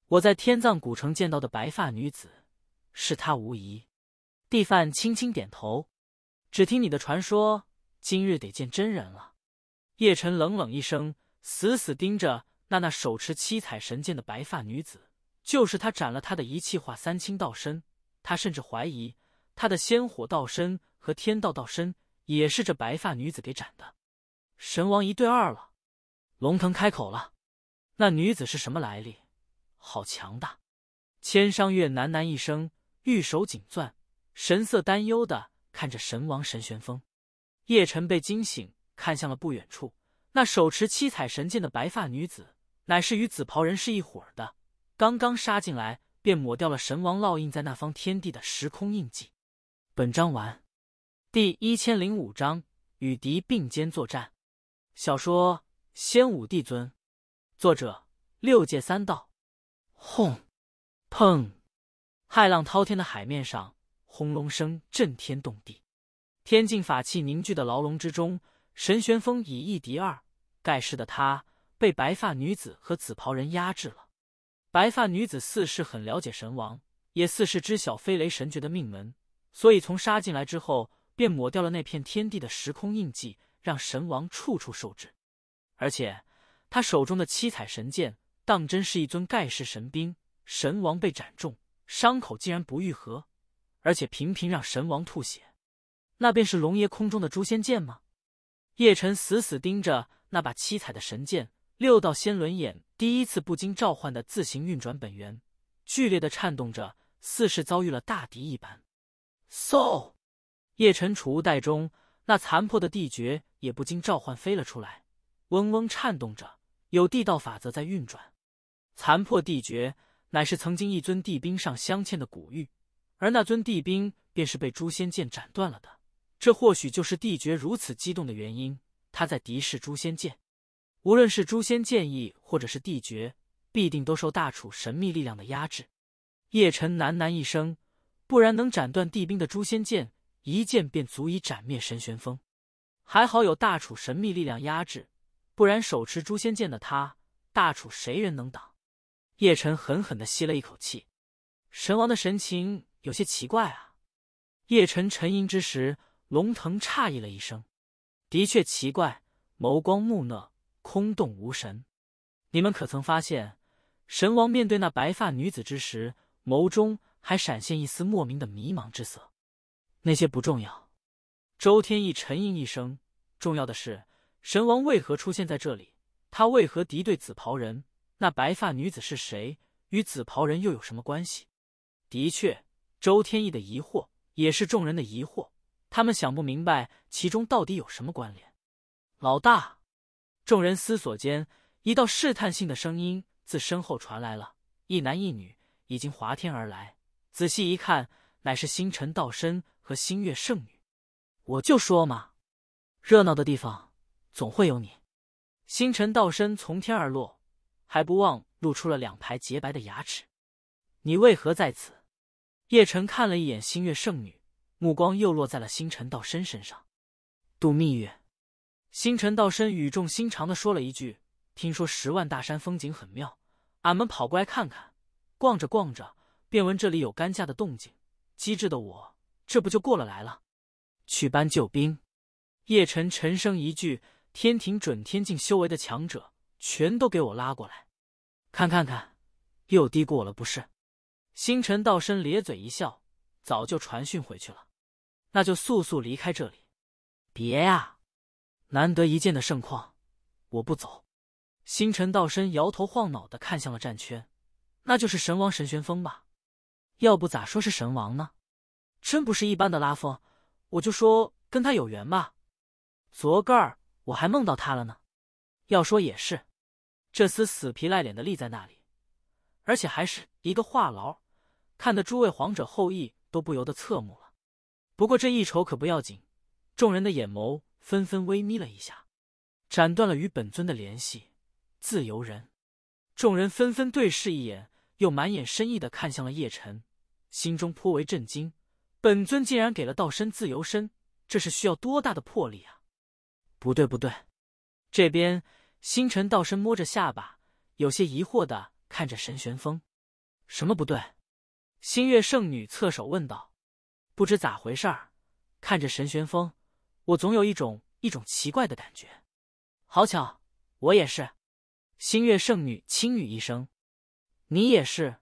我在天葬古城见到的白发女子，是她无疑。地范轻轻点头。只听你的传说，今日得见真人了。叶晨冷冷一声，死死盯着。那那手持七彩神剑的白发女子，就是他斩了他的一气化三清道身。他甚至怀疑，他的仙火道身和天道道身，也是这白发女子给斩的。神王一对二了。龙腾开口了：“那女子是什么来历？好强大！”千殇月喃喃一声，玉手紧攥，神色担忧的看着神王神玄风。叶晨被惊醒，看向了不远处那手持七彩神剑的白发女子。乃是与紫袍人是一伙的，刚刚杀进来便抹掉了神王烙印在那方天地的时空印记。本章完，第一千零五章与敌并肩作战。小说《仙武帝尊》，作者：六界三道。轰！砰！骇浪滔天的海面上，轰隆声震天动地。天境法器凝聚的牢笼之中，神玄风以一敌二，盖世的他。被白发女子和紫袍人压制了。白发女子似是很了解神王，也似是知晓飞雷神诀的命门，所以从杀进来之后便抹掉了那片天地的时空印记，让神王处处受制。而且他手中的七彩神剑，当真是一尊盖世神兵。神王被斩中，伤口竟然不愈合，而且频频让神王吐血。那便是龙爷空中的诛仙剑吗？叶辰死死盯着那把七彩的神剑。六道仙轮眼第一次不经召唤的自行运转，本源剧烈的颤动着，似是遭遇了大敌一般。嗖，叶辰储物袋中那残破的地诀也不禁召唤飞了出来，嗡嗡颤动着，有地道法则在运转。残破地诀乃是曾经一尊地兵上镶嵌的古玉，而那尊地兵便是被诛仙剑斩断了的。这或许就是地诀如此激动的原因，他在敌视诛仙剑。无论是诛仙剑意，或者是帝诀，必定都受大楚神秘力量的压制。叶辰喃喃一声：“不然能斩断帝兵的诛仙剑，一剑便足以斩灭神玄风。还好有大楚神秘力量压制，不然手持诛仙剑的他，大楚谁人能挡？”叶辰狠狠的吸了一口气。神王的神情有些奇怪啊。叶辰沉吟之时，龙腾诧异了一声：“的确奇怪。”眸光木讷。空洞无神，你们可曾发现，神王面对那白发女子之时，眸中还闪现一丝莫名的迷茫之色？那些不重要。周天意沉吟一声，重要的是，神王为何出现在这里？他为何敌对紫袍人？那白发女子是谁？与紫袍人又有什么关系？的确，周天意的疑惑也是众人的疑惑，他们想不明白其中到底有什么关联。老大。众人思索间，一道试探性的声音自身后传来。了一男一女已经划天而来，仔细一看，乃是星辰道身和星月圣女。我就说嘛，热闹的地方总会有你。星辰道身从天而落，还不忘露出了两排洁白的牙齿。你为何在此？叶辰看了一眼星月圣女，目光又落在了星辰道身身上。度蜜月。星辰道深语重心长的说了一句：“听说十万大山风景很妙，俺们跑过来看看。逛着逛着，便闻这里有干架的动静。机智的我，这不就过了来了？去搬救兵！”叶辰沉声一句：“天庭准天境修为的强者，全都给我拉过来，看看看，又低估我了不是？”星辰道深咧嘴一笑：“早就传讯回去了，那就速速离开这里。别呀。”难得一见的盛况，我不走。星辰道身摇头晃脑的看向了战圈，那就是神王神玄风吧？要不咋说是神王呢？真不是一般的拉风！我就说跟他有缘吧。昨个儿我还梦到他了呢。要说也是，这厮死皮赖脸的立在那里，而且还是一个话痨，看得诸位皇者后裔都不由得侧目了。不过这一瞅可不要紧，众人的眼眸。纷纷微眯了一下，斩断了与本尊的联系，自由人。众人纷纷对视一眼，又满眼深意的看向了叶辰，心中颇为震惊。本尊竟然给了道身自由身，这是需要多大的魄力啊！不对，不对，这边星辰道身摸着下巴，有些疑惑的看着神玄风，什么不对？星月圣女侧手问道：“不知咋回事？”看着神玄风。我总有一种一种奇怪的感觉，好巧，我也是。星月圣女轻语一声：“你也是。”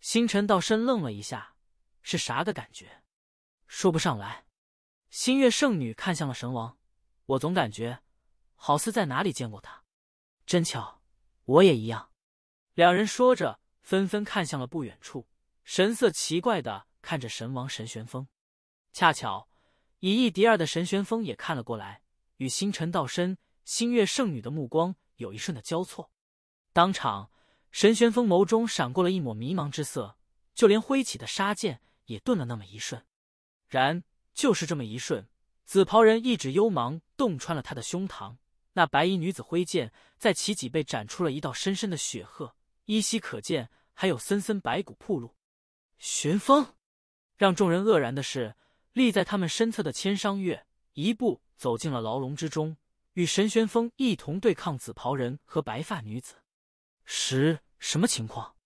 星辰道深愣了一下：“是啥个感觉？说不上来。”星月圣女看向了神王：“我总感觉好似在哪里见过他。”真巧，我也一样。两人说着，纷纷看向了不远处，神色奇怪的看着神王神玄风。恰巧。以一敌二的神玄风也看了过来，与星辰道身、星月圣女的目光有一瞬的交错。当场，神玄风眸中闪过了一抹迷茫之色，就连挥起的杀剑也顿了那么一瞬。然，就是这么一瞬，紫袍人一指幽芒洞穿了他的胸膛；那白衣女子挥剑，在其脊背斩出了一道深深的血壑，依稀可见还有森森白骨铺路。玄风，让众人愕然的是。立在他们身侧的千商月，一步走进了牢笼之中，与神玄风一同对抗紫袍人和白发女子。十什么情况？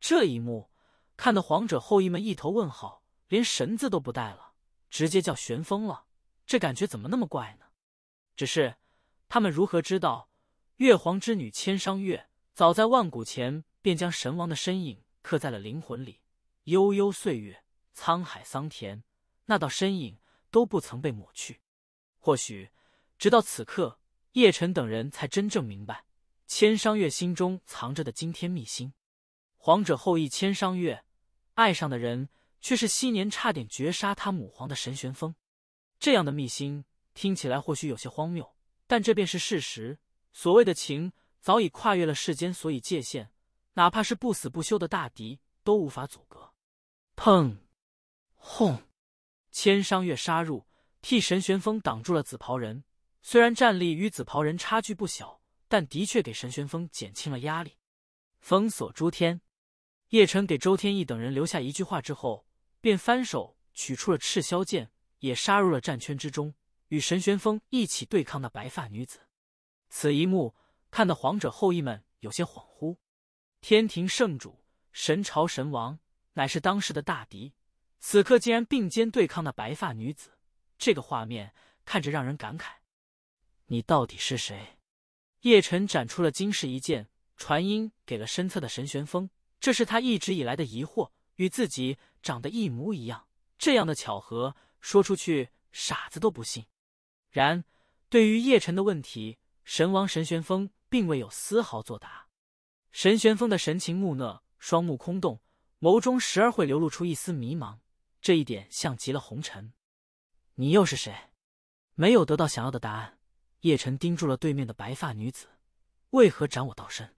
这一幕看得皇者后裔们一头问号，连神字都不带了，直接叫玄风了。这感觉怎么那么怪呢？只是他们如何知道，月皇之女千商月早在万古前便将神王的身影刻在了灵魂里？悠悠岁月，沧海桑田。那道身影都不曾被抹去，或许直到此刻，叶辰等人才真正明白千商月心中藏着的惊天秘心。皇者后裔千商月爱上的人，却是昔年差点绝杀他母皇的神玄风。这样的秘心听起来或许有些荒谬，但这便是事实。所谓的情，早已跨越了世间所以界限，哪怕是不死不休的大敌都无法阻隔。砰，轰。千伤月杀入，替神玄风挡住了紫袍人。虽然战力与紫袍人差距不小，但的确给神玄风减轻了压力。封锁诸天，叶辰给周天意等人留下一句话之后，便翻手取出了赤霄剑，也杀入了战圈之中，与神玄风一起对抗那白发女子。此一幕看得皇者后裔们有些恍惚。天庭圣主、神朝神王，乃是当时的大敌。此刻竟然并肩对抗那白发女子，这个画面看着让人感慨。你到底是谁？叶辰展出了金世一剑，传音给了身侧的神玄风。这是他一直以来的疑惑，与自己长得一模一样，这样的巧合说出去傻子都不信。然，对于叶辰的问题，神王神玄风并未有丝毫作答。神玄风的神情木讷，双目空洞，眸中时而会流露出一丝迷茫。这一点像极了红尘，你又是谁？没有得到想要的答案，叶晨盯住了对面的白发女子，为何斩我道身？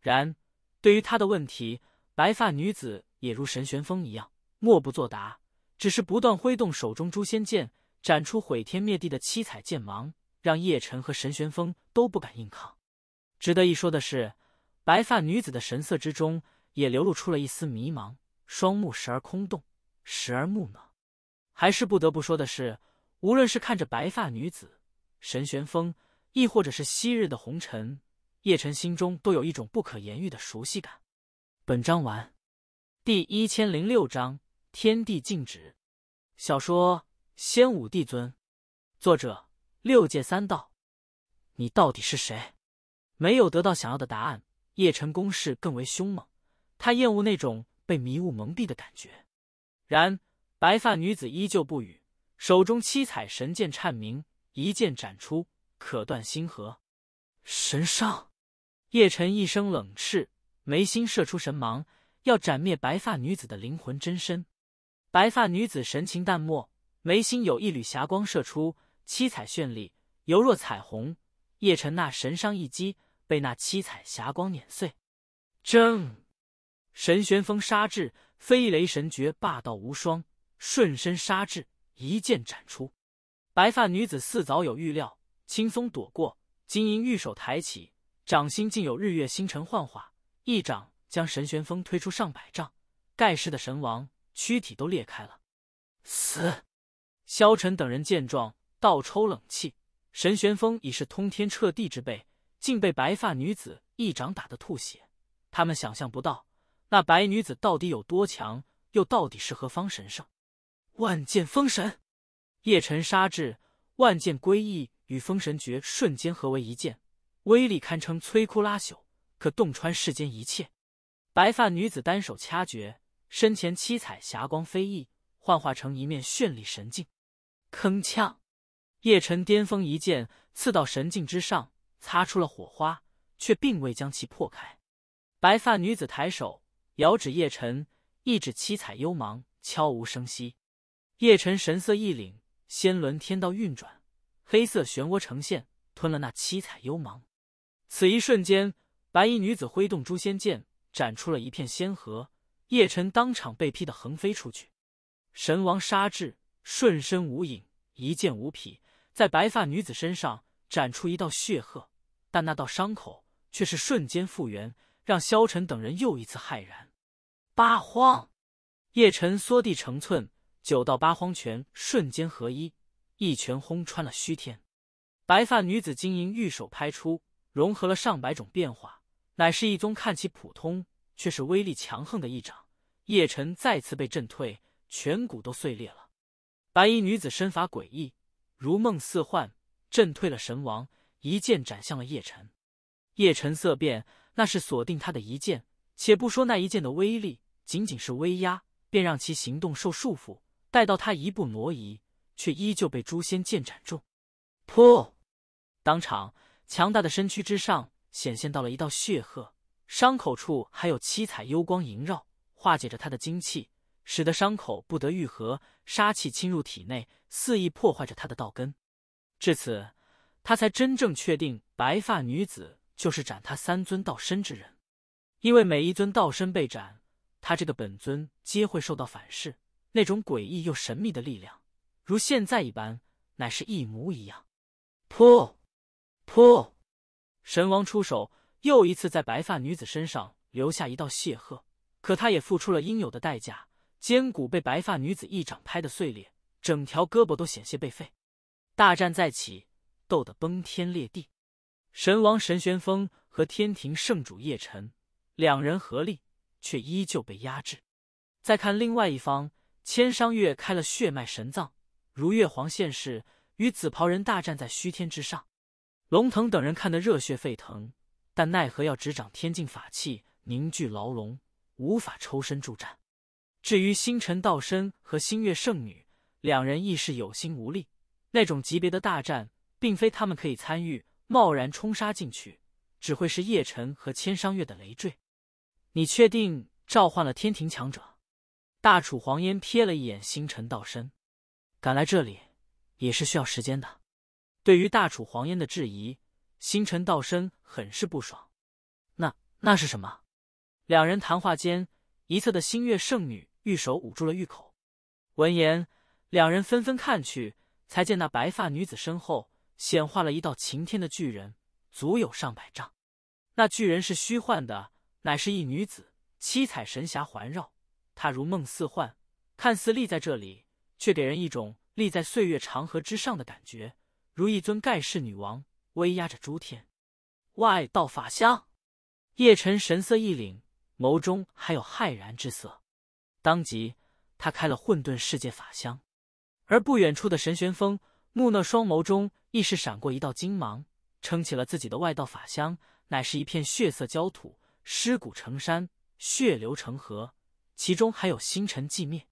然，对于他的问题，白发女子也如神玄风一样，默不作答，只是不断挥动手中诛仙剑，斩出毁天灭地的七彩剑芒，让叶晨和神玄风都不敢硬抗。值得一说的是，白发女子的神色之中也流露出了一丝迷茫，双目时而空洞。时而木讷，还是不得不说的是，无论是看着白发女子神玄风，亦或者是昔日的红尘叶辰心中都有一种不可言喻的熟悉感。本章完，第一千零六章天地静止。小说《仙武帝尊》，作者六界三道。你到底是谁？没有得到想要的答案，叶辰攻势更为凶猛。他厌恶那种被迷雾蒙蔽的感觉。然，白发女子依旧不语，手中七彩神剑颤鸣，一剑斩出，可断星河。神伤，叶辰一声冷斥，眉心射出神芒，要斩灭白发女子的灵魂真身。白发女子神情淡漠，眉心有一缕霞光射出，七彩绚丽，犹若彩虹。叶辰那神伤一击被那七彩霞光碾碎。正，神玄风杀至。飞雷神诀，霸道无双，瞬身杀至，一剑斩出。白发女子似早有预料，轻松躲过，金银玉手抬起，掌心竟有日月星辰幻化，一掌将神玄风推出上百丈，盖世的神王躯体都裂开了。死！萧晨等人见状，倒抽冷气。神玄风已是通天彻地之辈，竟被白发女子一掌打得吐血，他们想象不到。那白女子到底有多强？又到底是何方神圣？万剑封神，叶辰杀至，万剑归一与封神诀瞬间合为一剑，威力堪称摧枯拉朽，可洞穿世间一切。白发女子单手掐诀，身前七彩霞光飞溢，幻化成一面绚丽神镜。铿锵，叶辰巅峰一剑刺到神镜之上，擦出了火花，却并未将其破开。白发女子抬手。遥指叶晨，一指七彩幽芒，悄无声息。叶晨神色一凛，仙轮天道运转，黑色漩涡呈现，吞了那七彩幽芒。此一瞬间，白衣女子挥动诛仙剑，斩出了一片仙河。叶晨当场被劈得横飞出去。神王杀至，瞬身无影，一剑无匹，在白发女子身上斩出一道血河，但那道伤口却是瞬间复原，让萧晨等人又一次骇然。八荒，叶辰缩地成寸，九道八荒拳瞬间合一，一拳轰穿了虚天。白发女子晶莹玉手拍出，融合了上百种变化，乃是一宗看起普通，却是威力强横的一掌。叶辰再次被震退，颧骨都碎裂了。白衣女子身法诡异，如梦似幻，震退了神王，一剑斩向了叶辰。叶辰色变，那是锁定他的一剑，且不说那一剑的威力。仅仅是威压，便让其行动受束缚。待到他一步挪移，却依旧被诛仙剑斩中。噗！当场，强大的身躯之上显现到了一道血痕，伤口处还有七彩幽光萦绕，化解着他的精气，使得伤口不得愈合。杀气侵入体内，肆意破坏着他的道根。至此，他才真正确定白发女子就是斩他三尊道身之人，因为每一尊道身被斩。他这个本尊皆会受到反噬，那种诡异又神秘的力量，如现在一般，乃是一模一样。噗！噗！神王出手，又一次在白发女子身上留下一道血痕，可他也付出了应有的代价，肩骨被白发女子一掌拍得碎裂，整条胳膊都险些被废。大战再起，斗得崩天裂地。神王神玄风和天庭圣主叶辰两人合力。却依旧被压制。再看另外一方，千商月开了血脉神藏，如月皇现世，与紫袍人大战在虚天之上。龙腾等人看得热血沸腾，但奈何要执掌天境法器，凝聚牢笼，无法抽身助战。至于星辰道身和星月圣女两人，亦是有心无力。那种级别的大战，并非他们可以参与。贸然冲杀进去，只会是叶辰和千商月的累赘。你确定召唤了天庭强者？大楚黄烟瞥了一眼星辰道身，敢来这里也是需要时间的。对于大楚黄烟的质疑，星辰道身很是不爽。那那是什么？两人谈话间，一侧的星月圣女玉手捂住了玉口。闻言，两人纷纷看去，才见那白发女子身后显化了一道擎天的巨人，足有上百丈。那巨人是虚幻的。乃是一女子，七彩神霞环绕，她如梦似幻，看似立在这里，却给人一种立在岁月长河之上的感觉，如一尊盖世女王，威压着诸天。外道法相，叶辰神色一凛，眸中还有骇然之色。当即，他开了混沌世界法相，而不远处的神玄风，木讷双眸中亦是闪过一道金芒，撑起了自己的外道法相。乃是一片血色焦土。尸骨成山，血流成河，其中还有星辰寂灭。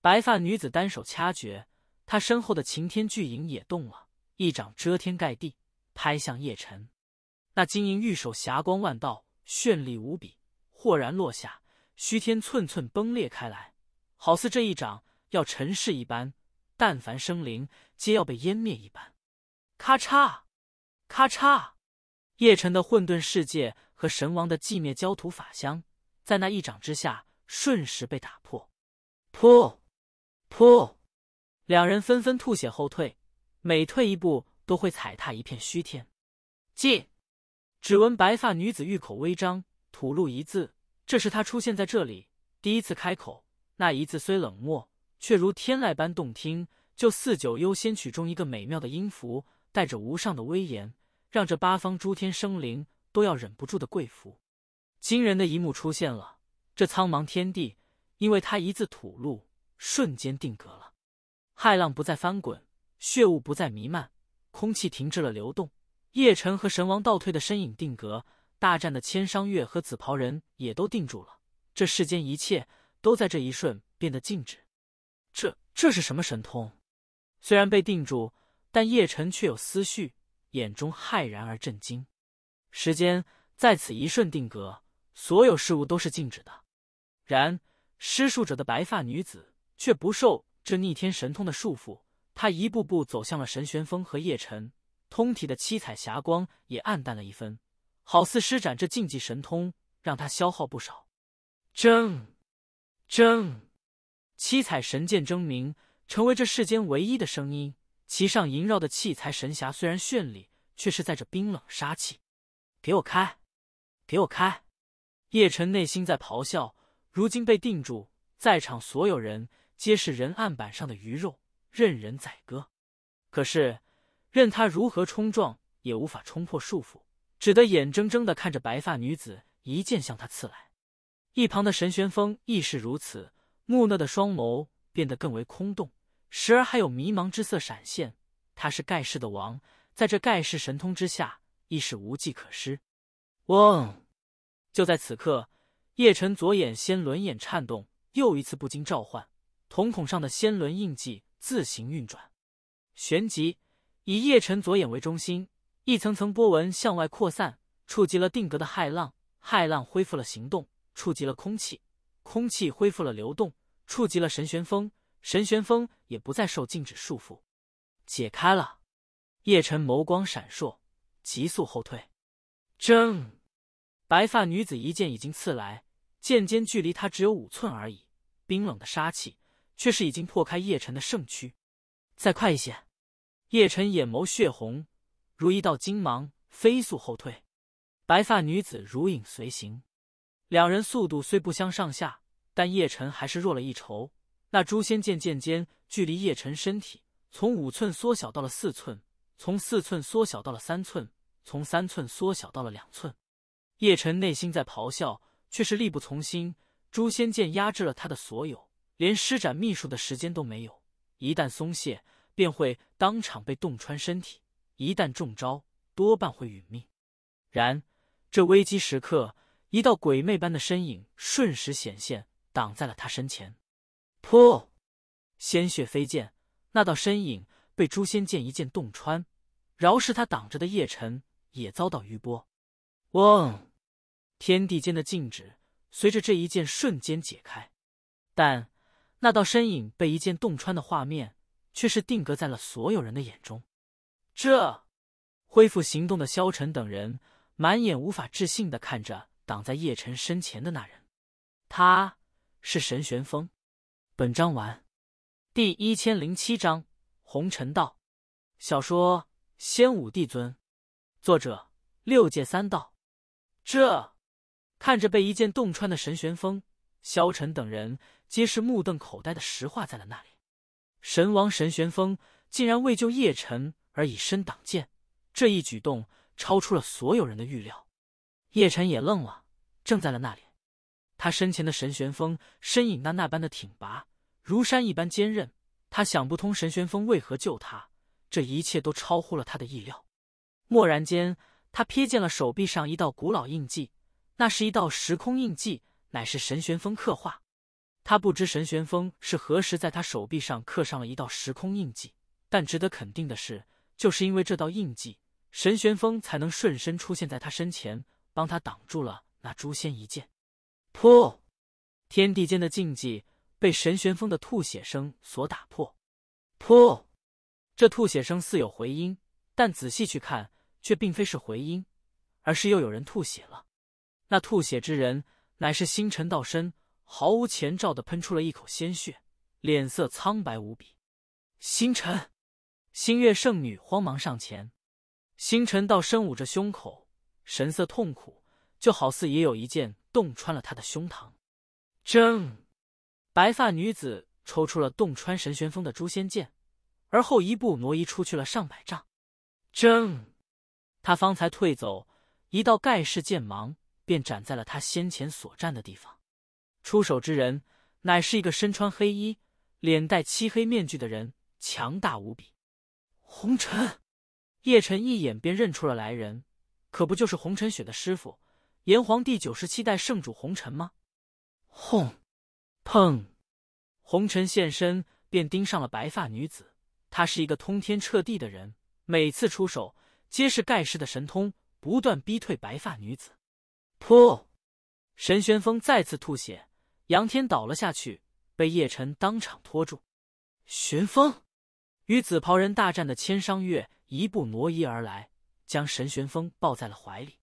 白发女子单手掐诀，她身后的擎天巨影也动了，一掌遮天盖地拍向叶晨。那金银玉手，霞光万道，绚丽无比，豁然落下，虚天寸寸崩裂开来，好似这一掌要尘世一般，但凡生灵皆要被湮灭一般。咔嚓，咔嚓，叶辰的混沌世界。和神王的寂灭焦土法香，在那一掌之下瞬时被打破。噗，噗，两人纷纷吐血后退，每退一步都会踩踏一片虚天。进，只闻白发女子玉口微张，吐露一字。这是她出现在这里第一次开口，那一字虽冷漠，却如天籁般动听，就似九幽仙曲中一个美妙的音符，带着无上的威严，让这八方诸天生灵。都要忍不住的跪服，惊人的一幕出现了。这苍茫天地，因为他一字吐露，瞬间定格了。骇浪不再翻滚，血雾不再弥漫，空气停滞了流动。叶晨和神王倒退的身影定格，大战的千商月和紫袍人也都定住了。这世间一切都在这一瞬变得静止。这这是什么神通？虽然被定住，但叶晨却有思绪，眼中骇然而震惊。时间在此一瞬定格，所有事物都是静止的。然施术者的白发女子却不受这逆天神通的束缚，她一步步走向了神玄峰和叶辰，通体的七彩霞光也暗淡了一分，好似施展这禁忌神通，让她消耗不少。争争，七彩神剑争鸣，成为这世间唯一的声音。其上萦绕的七彩神霞虽然绚丽，却是在这冰冷杀气。给我开，给我开！叶辰内心在咆哮，如今被定住，在场所有人皆是人案板上的鱼肉，任人宰割。可是任他如何冲撞，也无法冲破束缚，只得眼睁睁的看着白发女子一剑向他刺来。一旁的神玄风亦是如此，木讷的双眸变得更为空洞，时而还有迷茫之色闪现。他是盖世的王，在这盖世神通之下。亦是无计可施。嗡！就在此刻，叶辰左眼仙轮眼颤动，又一次不经召唤，瞳孔上的仙轮印记自行运转。旋即，以叶辰左眼为中心，一层层波纹向外扩散，触及了定格的骇浪，骇浪恢复了行动；触及了空气，空气恢复了流动；触及了神旋风，神旋风也不再受禁止束缚，解开了。叶辰眸光闪烁。急速后退，争，白发女子一剑已经刺来，剑尖距离她只有五寸而已，冰冷的杀气却是已经破开叶辰的圣躯。再快一些！叶辰眼眸血红，如一道金芒，飞速后退。白发女子如影随形，两人速度虽不相上下，但叶辰还是弱了一筹。那诛仙剑剑尖距离叶辰身体从五寸缩小到了四寸。从四寸缩小到了三寸，从三寸缩小到了两寸。叶辰内心在咆哮，却是力不从心。诛仙剑压制了他的所有，连施展秘术的时间都没有。一旦松懈，便会当场被洞穿身体；一旦中招，多半会殒命。然这危机时刻，一道鬼魅般的身影瞬时显现，挡在了他身前。噗，鲜血飞溅，那道身影被诛仙剑一剑洞穿。饶是他挡着的叶辰，也遭到余波。嗡，天地间的静止随着这一剑瞬间解开，但那道身影被一剑洞穿的画面却是定格在了所有人的眼中。这恢复行动的萧晨等人满眼无法置信的看着挡在叶晨身前的那人，他是神玄峰。本章完，第一千零七章《红尘道》，小说。《仙武帝尊》，作者六界三道。这看着被一剑洞穿的神玄风，萧晨等人皆是目瞪口呆的石化在了那里。神王神玄风竟然为救叶辰而以身挡剑，这一举动超出了所有人的预料。叶辰也愣了，怔在了那里。他身前的神玄风身影那那般的挺拔，如山一般坚韧。他想不通神玄风为何救他。这一切都超乎了他的意料。蓦然间，他瞥见了手臂上一道古老印记，那是一道时空印记，乃是神玄风刻画。他不知神玄风是何时在他手臂上刻上了一道时空印记，但值得肯定的是，就是因为这道印记，神玄风才能瞬身出现在他身前，帮他挡住了那诛仙一剑。噗！天地间的静寂被神玄风的吐血声所打破。噗！这吐血声似有回音，但仔细去看，却并非是回音，而是又有人吐血了。那吐血之人乃是星辰道身，毫无前兆的喷出了一口鲜血，脸色苍白无比。星辰、星月圣女慌忙上前，星辰道身捂着胸口，神色痛苦，就好似也有一剑洞穿了他的胸膛。正白发女子抽出了洞穿神玄风的诛仙剑。而后一步挪移出去了上百丈，争。他方才退走，一道盖世剑芒便斩在了他先前所站的地方。出手之人乃是一个身穿黑衣、脸戴漆黑面具的人，强大无比。红尘，叶辰一眼便认出了来人，可不就是红尘雪的师傅，炎黄第九十七代圣主红尘吗？轰，砰！红尘现身，便盯上了白发女子。他是一个通天彻地的人，每次出手皆是盖世的神通，不断逼退白发女子。噗！神玄风再次吐血，杨天倒了下去，被叶辰当场拖住。玄风与紫袍人大战的千殇月一步挪移而来，将神玄风抱在了怀里。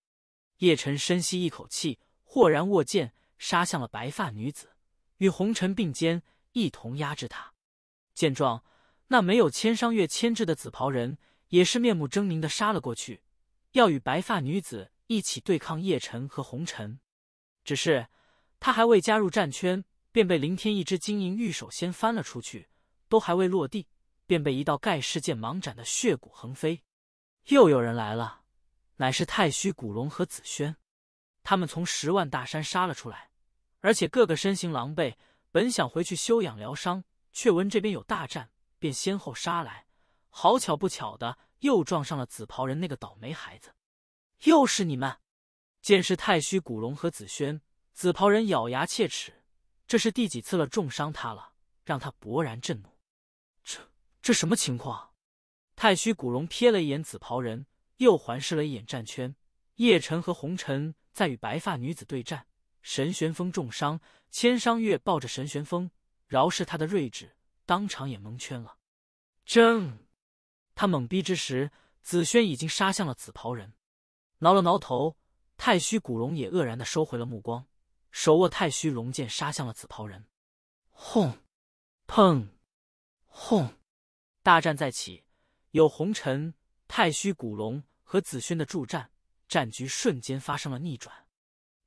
叶辰深吸一口气，豁然握剑，杀向了白发女子，与红尘并肩，一同压制他。见状。那没有千商月牵制的紫袍人也是面目狰狞的杀了过去，要与白发女子一起对抗叶辰和红尘。只是他还未加入战圈，便被林天一只金银玉手先翻了出去，都还未落地，便被一道盖世剑芒斩的血骨横飞。又有人来了，乃是太虚古龙和紫萱。他们从十万大山杀了出来，而且个个身形狼狈。本想回去休养疗伤，却闻这边有大战。便先后杀来，好巧不巧的又撞上了紫袍人那个倒霉孩子。又是你们！见是太虚古龙和紫萱，紫袍人咬牙切齿，这是第几次了？重伤他了，让他勃然震怒。这这什么情况？太虚古龙瞥了一眼紫袍人，又环视了一眼战圈。叶辰和红尘在与白发女子对战，神玄风重伤，千殇月抱着神玄风。饶是他的睿智。当场也蒙圈了，争。他懵逼之时，紫萱已经杀向了紫袍人，挠了挠头，太虚古龙也愕然的收回了目光，手握太虚龙剑杀向了紫袍人，轰，砰，轰，大战再起，有红尘、太虚古龙和紫萱的助战，战局瞬间发生了逆转。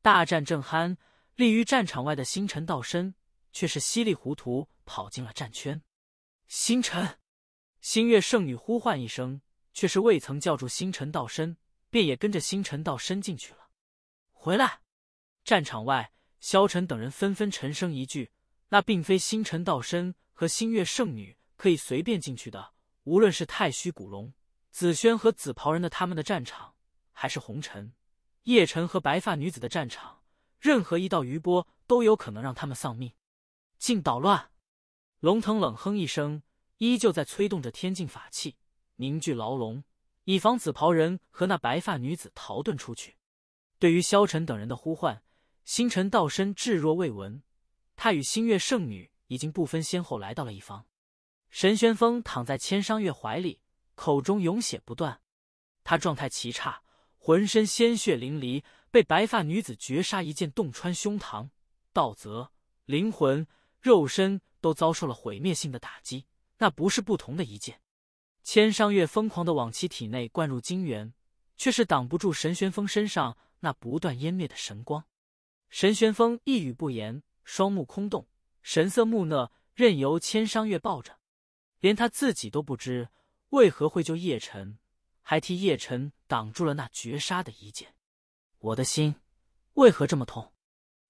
大战正酣，立于战场外的星辰道身却是稀里糊涂。跑进了战圈，星辰、星月圣女呼唤一声，却是未曾叫住星辰道身，便也跟着星辰道身进去了。回来，战场外，萧晨等人纷纷沉声一句：“那并非星辰道身和星月圣女可以随便进去的。无论是太虚古龙、紫萱和紫袍人的他们的战场，还是红尘、叶辰和白发女子的战场，任何一道余波都有可能让他们丧命，竟捣乱！”龙腾冷哼一声，依旧在催动着天境法器，凝聚牢笼，以防紫袍人和那白发女子逃遁出去。对于萧晨等人的呼唤，星辰道身置若未闻。他与星月圣女已经不分先后来到了一方。神玄风躺在千商月怀里，口中涌血不断，他状态奇差，浑身鲜血淋漓，被白发女子绝杀一剑洞穿胸膛，道泽、灵魂、肉身。都遭受了毁灭性的打击，那不是不同的一剑。千商月疯狂的往其体内灌入精元，却是挡不住神玄风身上那不断湮灭的神光。神玄风一语不言，双目空洞，神色木讷，任由千商月抱着。连他自己都不知为何会救叶辰，还替叶辰挡住了那绝杀的一剑。我的心为何这么痛？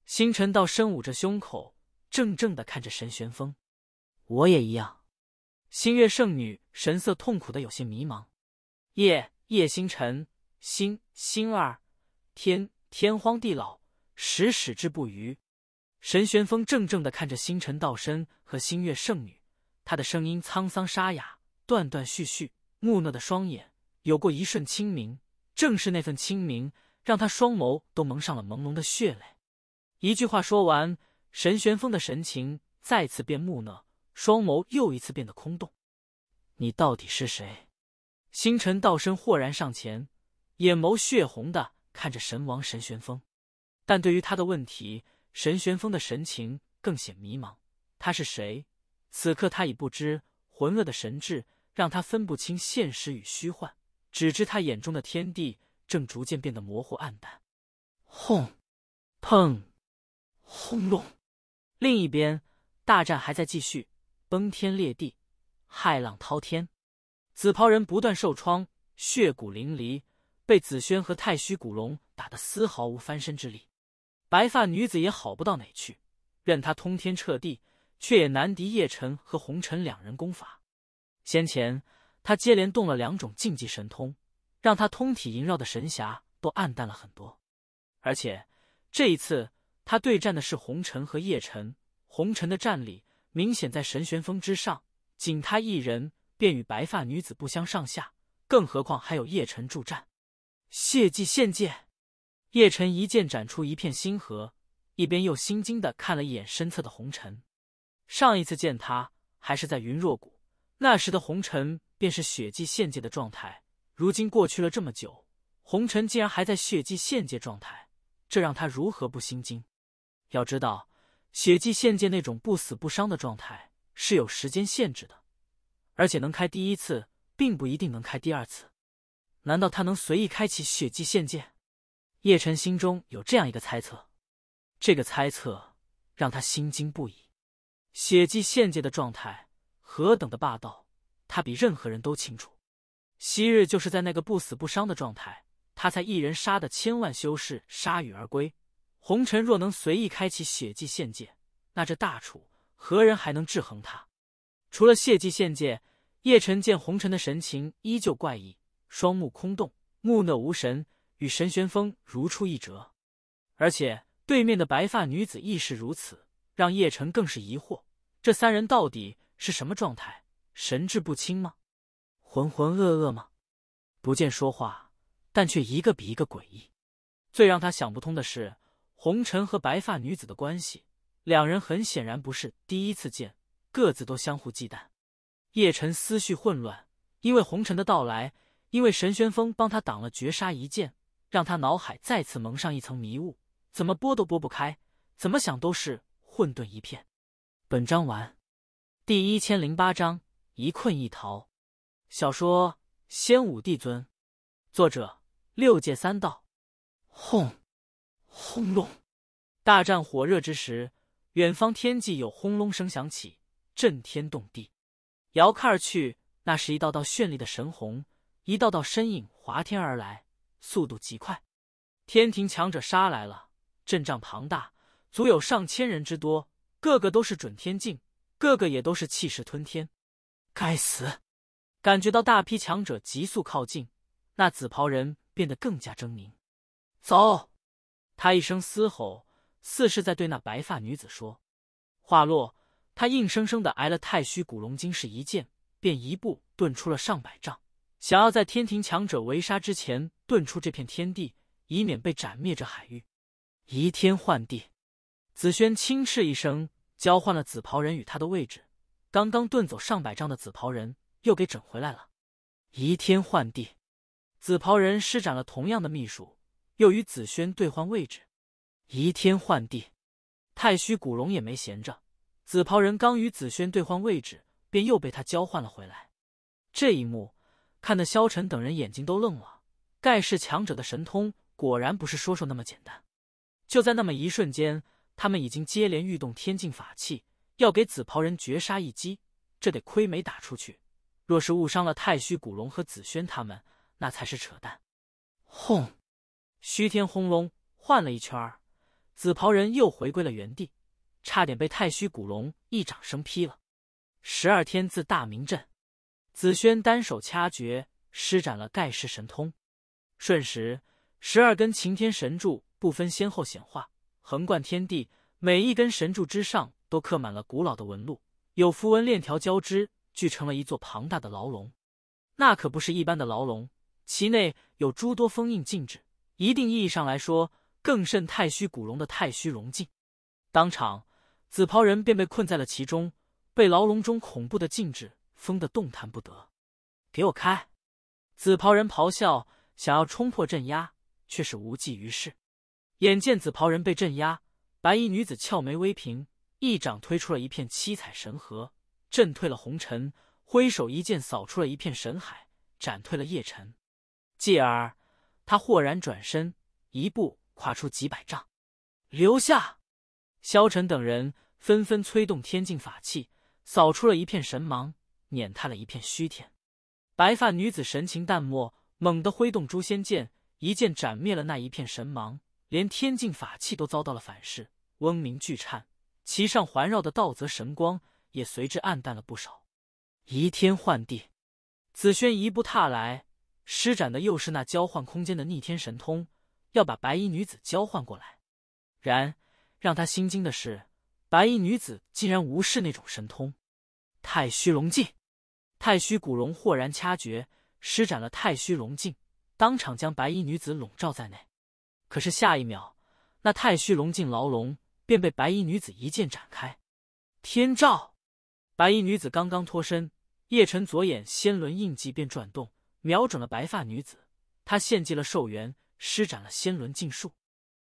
星辰道，身捂着胸口。怔怔的看着神玄风，我也一样。星月圣女神色痛苦的有些迷茫。夜夜星辰，星星儿，天天荒地老，始始之不渝。神玄风怔怔的看着星辰道身和星月圣女，他的声音沧桑沙哑，断断续续，木讷的双眼有过一瞬清明，正是那份清明，让他双眸都蒙上了朦胧的血泪。一句话说完。神玄风的神情再次变木讷，双眸又一次变得空洞。你到底是谁？星辰道身豁然上前，眼眸血红的看着神王神玄风。但对于他的问题，神玄风的神情更显迷茫。他是谁？此刻他已不知，浑噩的神智让他分不清现实与虚幻，只知他眼中的天地正逐渐变得模糊暗淡。轰！砰！轰隆！另一边，大战还在继续，崩天裂地，骇浪滔天。紫袍人不断受创，血骨淋漓，被紫萱和太虚古龙打得丝毫无翻身之力。白发女子也好不到哪去，任她通天彻地，却也难敌叶辰和红尘两人功法。先前他接连动了两种禁忌神通，让他通体萦绕的神霞都暗淡了很多，而且这一次。他对战的是红尘和叶尘，红尘的战力明显在神玄峰之上，仅他一人便与白发女子不相上下，更何况还有叶尘助战。血祭献界，叶尘一剑斩出一片星河，一边又心惊的看了一眼身侧的红尘。上一次见他还是在云若谷，那时的红尘便是血祭献界的状态。如今过去了这么久，红尘竟然还在血祭献界状态，这让他如何不心惊？要知道，血祭献界那种不死不伤的状态是有时间限制的，而且能开第一次，并不一定能开第二次。难道他能随意开启血祭献界？叶辰心中有这样一个猜测，这个猜测让他心惊不已。血祭献界的状态何等的霸道，他比任何人都清楚。昔日就是在那个不死不伤的状态，他才一人杀的千万修士铩羽而归。红尘若能随意开启血祭献界，那这大楚何人还能制衡他？除了血祭献界，叶辰见红尘的神情依旧怪异，双目空洞，木讷无神，与神玄风如出一辙。而且对面的白发女子亦是如此，让叶辰更是疑惑：这三人到底是什么状态？神志不清吗？浑浑噩噩吗？不见说话，但却一个比一个诡异。最让他想不通的是。红尘和白发女子的关系，两人很显然不是第一次见，各自都相互忌惮。叶辰思绪混乱，因为红尘的到来，因为神玄风帮他挡了绝杀一剑，让他脑海再次蒙上一层迷雾，怎么拨都拨不开，怎么想都是混沌一片。本章完。第一千零八章一困一逃。小说《仙武帝尊》，作者：六界三道。轰！轰隆！大战火热之时，远方天际有轰隆声响起，震天动地。遥看而去，那是一道道绚丽的神虹，一道道身影滑天而来，速度极快。天庭强者杀来了，阵仗庞大，足有上千人之多，个个都是准天境，个个也都是气势吞天。该死！感觉到大批强者急速靠近，那紫袍人变得更加狰狞。走！他一声嘶吼，似是在对那白发女子说。话落，他硬生生的挨了太虚古龙金士一剑，便一步遁出了上百丈，想要在天庭强者围杀之前遁出这片天地，以免被斩灭这海域。移天换地，紫萱轻斥一声，交换了紫袍人与他的位置。刚刚遁走上百丈的紫袍人又给整回来了。移天换地，紫袍人施展了同样的秘术。又与紫萱兑换位置，移天换地。太虚古龙也没闲着，紫袍人刚与紫萱兑换位置，便又被他交换了回来。这一幕看得萧晨等人眼睛都愣了。盖世强者的神通果然不是说说那么简单。就在那么一瞬间，他们已经接连欲动天境法器，要给紫袍人绝杀一击。这得亏没打出去，若是误伤了太虚古龙和紫萱他们，那才是扯淡。轰！虚天轰隆，换了一圈，紫袍人又回归了原地，差点被太虚古龙一掌生劈了。十二天字大明阵，紫萱单手掐诀，施展了盖世神通，瞬时，十二根擎天神柱不分先后显化，横贯天地。每一根神柱之上都刻满了古老的纹路，有符文链条交织，聚成了一座庞大的牢笼。那可不是一般的牢笼，其内有诸多封印禁制。一定意义上来说，更甚太虚古龙的太虚融境。当场，紫袍人便被困在了其中，被牢笼中恐怖的禁制封得动弹不得。给我开！紫袍人咆哮，想要冲破镇压，却是无济于事。眼见紫袍人被镇压，白衣女子俏眉微平，一掌推出了一片七彩神河，震退了红尘；挥手一剑扫出了一片神海，斩退了叶尘。继而。他豁然转身，一步跨出几百丈，留下萧晨等人纷纷催动天境法器，扫出了一片神芒，碾塌了一片虚天。白发女子神情淡漠，猛地挥动诛仙剑，一剑斩灭了那一片神芒，连天境法器都遭到了反噬，嗡鸣巨颤，其上环绕的道泽神光也随之暗淡了不少。移天换地，紫萱一步踏来。施展的又是那交换空间的逆天神通，要把白衣女子交换过来。然让他心惊的是，白衣女子竟然无视那种神通。太虚龙镜，太虚古龙豁然掐诀，施展了太虚龙镜，当场将白衣女子笼罩在内。可是下一秒，那太虚龙镜牢笼便被白衣女子一剑斩开。天照，白衣女子刚刚脱身，叶辰左眼仙轮印记便转动。瞄准了白发女子，她献祭了寿元，施展了仙轮禁术。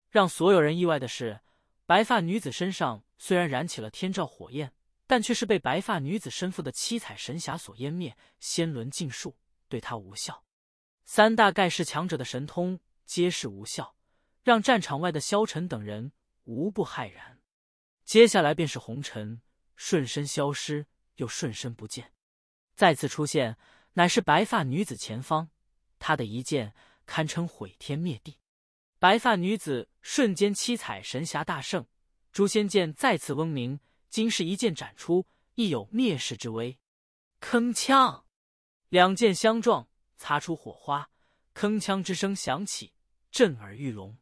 让所有人意外的是，白发女子身上虽然燃起了天照火焰，但却是被白发女子身负的七彩神霞所湮灭。仙轮禁术对她无效，三大盖世强者的神通皆是无效，让战场外的萧晨等人无不骇然。接下来便是红尘，瞬身消失，又瞬身不见，再次出现。乃是白发女子前方，她的一剑堪称毁天灭地。白发女子瞬间七彩神侠大圣，诛仙剑再次嗡鸣，今是一剑斩出，亦有灭世之威。铿锵，两剑相撞，擦出火花，铿锵之声响起，震耳欲聋。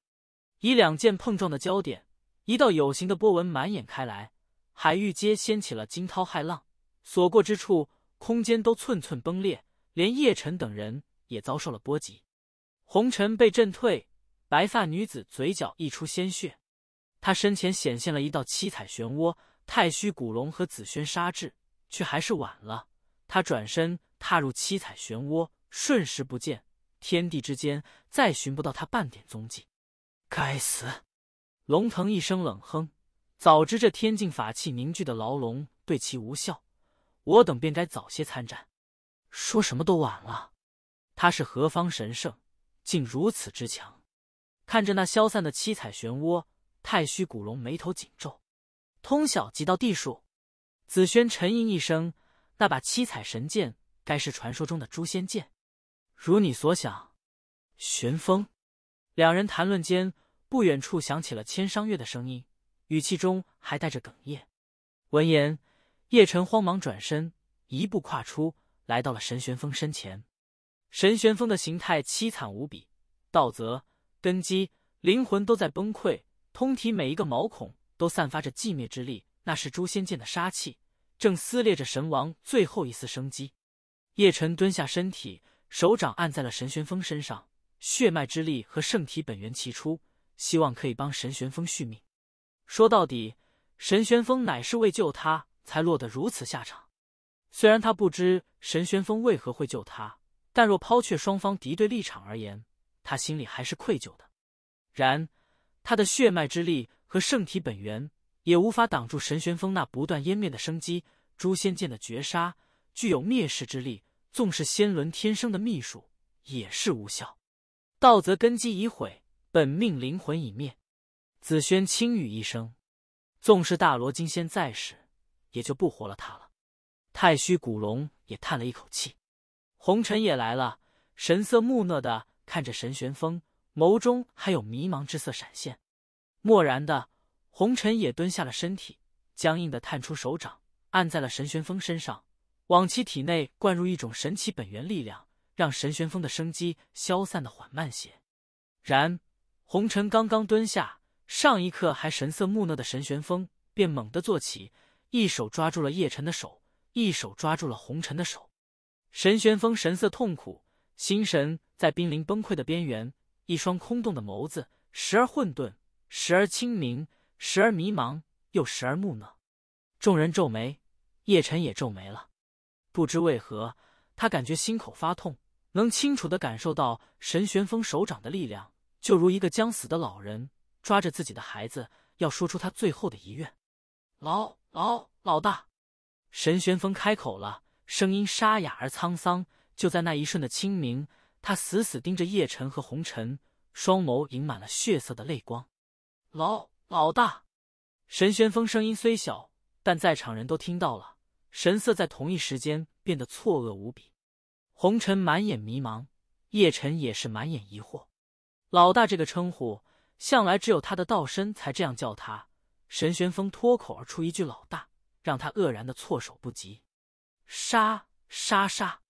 以两剑碰撞的焦点，一道有形的波纹满眼开来，海域皆掀起了惊涛骇浪，所过之处。空间都寸寸崩裂，连叶辰等人也遭受了波及。红尘被震退，白发女子嘴角溢出鲜血，她身前显现了一道七彩漩涡。太虚古龙和紫萱杀至，却还是晚了。他转身踏入七彩漩涡，瞬时不见，天地之间再寻不到他半点踪迹。该死！龙腾一声冷哼，早知这天境法器凝聚的牢笼对其无效。我等便该早些参战，说什么都晚了。他是何方神圣，竟如此之强？看着那消散的七彩漩涡，太虚古龙眉头紧皱。通晓极道地术，紫萱沉吟一声：“那把七彩神剑，该是传说中的诛仙剑。”如你所想，玄风。两人谈论间，不远处响起了千商月的声音，语气中还带着哽咽。闻言。叶辰慌忙转身，一步跨出来到了神玄风身前。神玄风的形态凄惨无比，道泽、根基、灵魂都在崩溃，通体每一个毛孔都散发着寂灭之力，那是诛仙剑的杀气，正撕裂着神王最后一丝生机。叶辰蹲下身体，手掌按在了神玄风身上，血脉之力和圣体本源齐出，希望可以帮神玄风续命。说到底，神玄风乃是为救他。才落得如此下场。虽然他不知神玄风为何会救他，但若抛却双方敌对立场而言，他心里还是愧疚的。然，他的血脉之力和圣体本源也无法挡住神玄风那不断湮灭的生机。诛仙剑的绝杀具有灭世之力，纵是仙轮天生的秘术也是无效。道则根基已毁，本命灵魂已灭。紫萱轻语一声：“纵是大罗金仙在世。”也就不活了，他了。太虚古龙也叹了一口气。红尘也来了，神色木讷的看着神玄风，眸中还有迷茫之色闪现。漠然的红尘也蹲下了身体，僵硬的探出手掌按在了神玄风身上，往其体内灌入一种神奇本源力量，让神玄风的生机消散的缓慢些。然红尘刚刚蹲下，上一刻还神色木讷的神玄风便猛地坐起。一手抓住了叶辰的手，一手抓住了红尘的手。神玄风神色痛苦，心神在濒临崩溃的边缘，一双空洞的眸子时而混沌，时而清明，时而迷茫，又时而木讷。众人皱眉，叶辰也皱眉了。不知为何，他感觉心口发痛，能清楚的感受到神玄风手掌的力量，就如一个将死的老人抓着自己的孩子，要说出他最后的遗愿。老。老老大，神玄风开口了，声音沙哑而沧桑。就在那一瞬的清明，他死死盯着叶辰和红尘，双眸盈满了血色的泪光。老老大，神玄风声音虽小，但在场人都听到了，神色在同一时间变得错愕无比。红尘满眼迷茫，叶辰也是满眼疑惑。老大这个称呼，向来只有他的道身才这样叫他。神玄风脱口而出一句“老大”，让他愕然的措手不及。杀杀杀！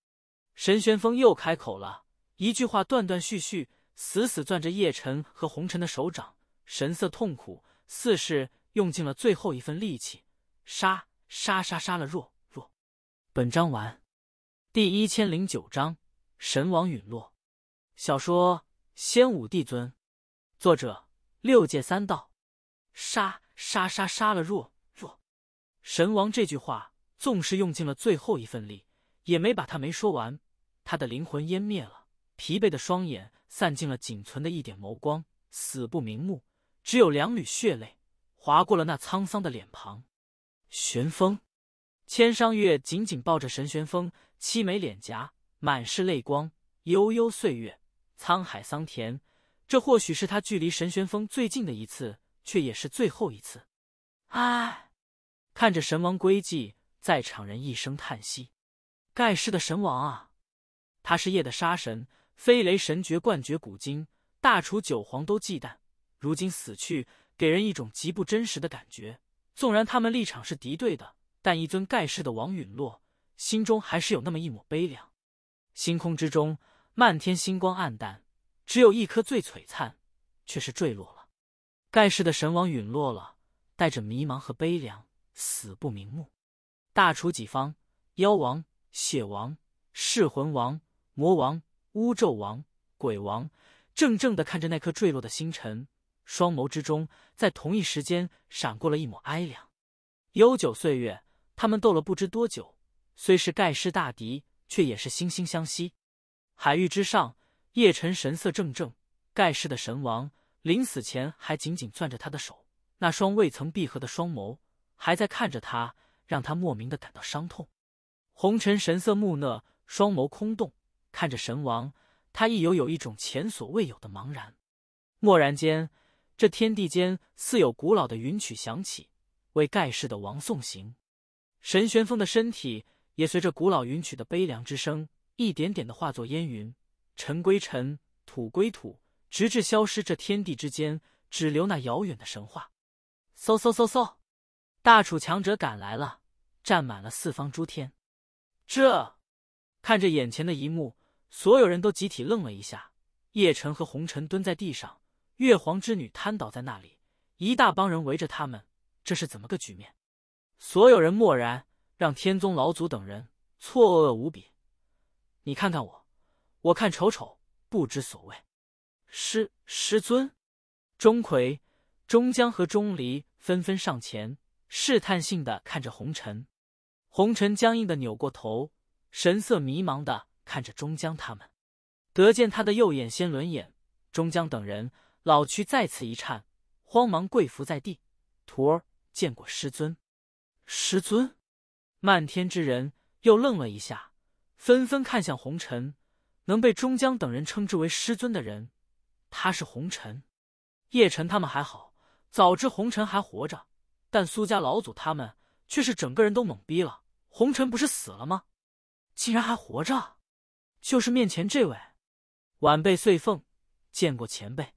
神玄风又开口了一句话，断断续续，死死攥着叶辰和红尘的手掌，神色痛苦，似是用尽了最后一份力气。杀杀杀杀了！若若。本章完。第一千零九章：神王陨落。小说《仙武帝尊》，作者：六界三道。杀。杀杀杀了！若若神王这句话，纵是用尽了最后一份力，也没把他没说完。他的灵魂湮灭了，疲惫的双眼散尽了仅存的一点眸光，死不瞑目。只有两缕血泪划过了那沧桑的脸庞。玄风千殇月紧紧抱着神玄风，凄美脸颊满是泪光。悠悠岁月，沧海桑田，这或许是他距离神玄风最近的一次。却也是最后一次，唉，看着神王归寂，在场人一声叹息。盖世的神王啊，他是夜的杀神，飞雷神诀冠绝古今，大楚九皇都忌惮。如今死去，给人一种极不真实的感觉。纵然他们立场是敌对的，但一尊盖世的王陨落，心中还是有那么一抹悲凉。星空之中，漫天星光黯淡，只有一颗最璀璨，却是坠落。盖世的神王陨落了，带着迷茫和悲凉，死不瞑目。大楚几方妖王、血王、噬魂王、魔王、巫咒王、鬼王，怔怔的看着那颗坠落的星辰，双眸之中，在同一时间闪过了一抹哀凉。悠久岁月，他们斗了不知多久，虽是盖世大敌，却也是惺惺相惜。海域之上，叶晨神色怔怔，盖世的神王。临死前还紧紧攥着他的手，那双未曾闭合的双眸还在看着他，让他莫名的感到伤痛。红尘神色木讷，双眸空洞，看着神王，他亦有有一种前所未有的茫然。蓦然间，这天地间似有古老的云曲响起，为盖世的王送行。神玄风的身体也随着古老云曲的悲凉之声，一点点的化作烟云，尘归尘，土归土。直至消失，这天地之间只留那遥远的神话。嗖嗖嗖嗖，大楚强者赶来了，占满了四方诸天。这看着眼前的一幕，所有人都集体愣了一下。叶辰和红尘蹲在地上，月皇之女瘫倒在那里，一大帮人围着他们，这是怎么个局面？所有人默然，让天宗老祖等人错愕无比。你看看我，我看瞅瞅，不知所谓。师师尊，钟馗、钟江和钟离纷纷上前，试探性的看着红尘。红尘僵硬的扭过头，神色迷茫的看着钟江他们。得见他的右眼先轮眼，钟江等人老躯再次一颤，慌忙跪伏在地：“徒儿见过师尊。”师尊，漫天之人又愣了一下，纷纷看向红尘。能被钟江等人称之为师尊的人。他是红尘，叶晨他们还好，早知红尘还活着，但苏家老祖他们却是整个人都懵逼了。红尘不是死了吗？竟然还活着！就是面前这位，晚辈碎凤，见过前辈。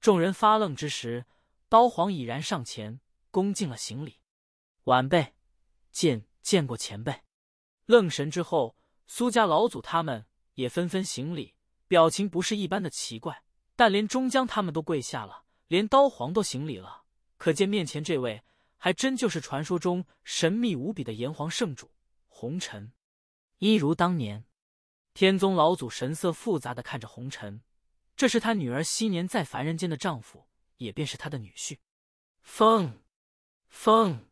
众人发愣之时，刀皇已然上前，恭敬了行礼。晚辈见见过前辈。愣神之后，苏家老祖他们也纷纷行礼，表情不是一般的奇怪。但连终江他们都跪下了，连刀皇都行礼了，可见面前这位还真就是传说中神秘无比的炎黄圣主红尘，一如当年。天宗老祖神色复杂的看着红尘，这是他女儿昔年在凡人间的丈夫，也便是他的女婿。风，风！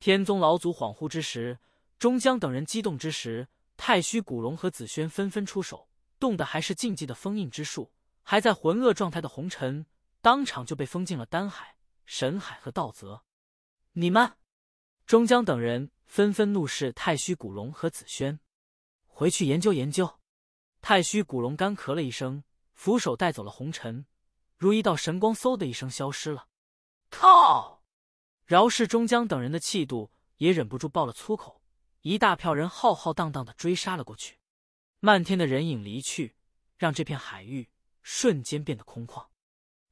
天宗老祖恍惚之时，钟江等人激动之时，太虚古龙和紫萱纷纷出手，动的还是禁忌的封印之术。还在浑噩状态的红尘，当场就被封进了丹海、神海和道泽。你们，终江等人纷纷怒视太虚古龙和紫萱，回去研究研究。太虚古龙干咳了一声，俯手带走了红尘，如一道神光，嗖的一声消失了。靠！饶是终江等人的气度也忍不住爆了粗口，一大票人浩浩荡荡的追杀了过去，漫天的人影离去，让这片海域。瞬间变得空旷，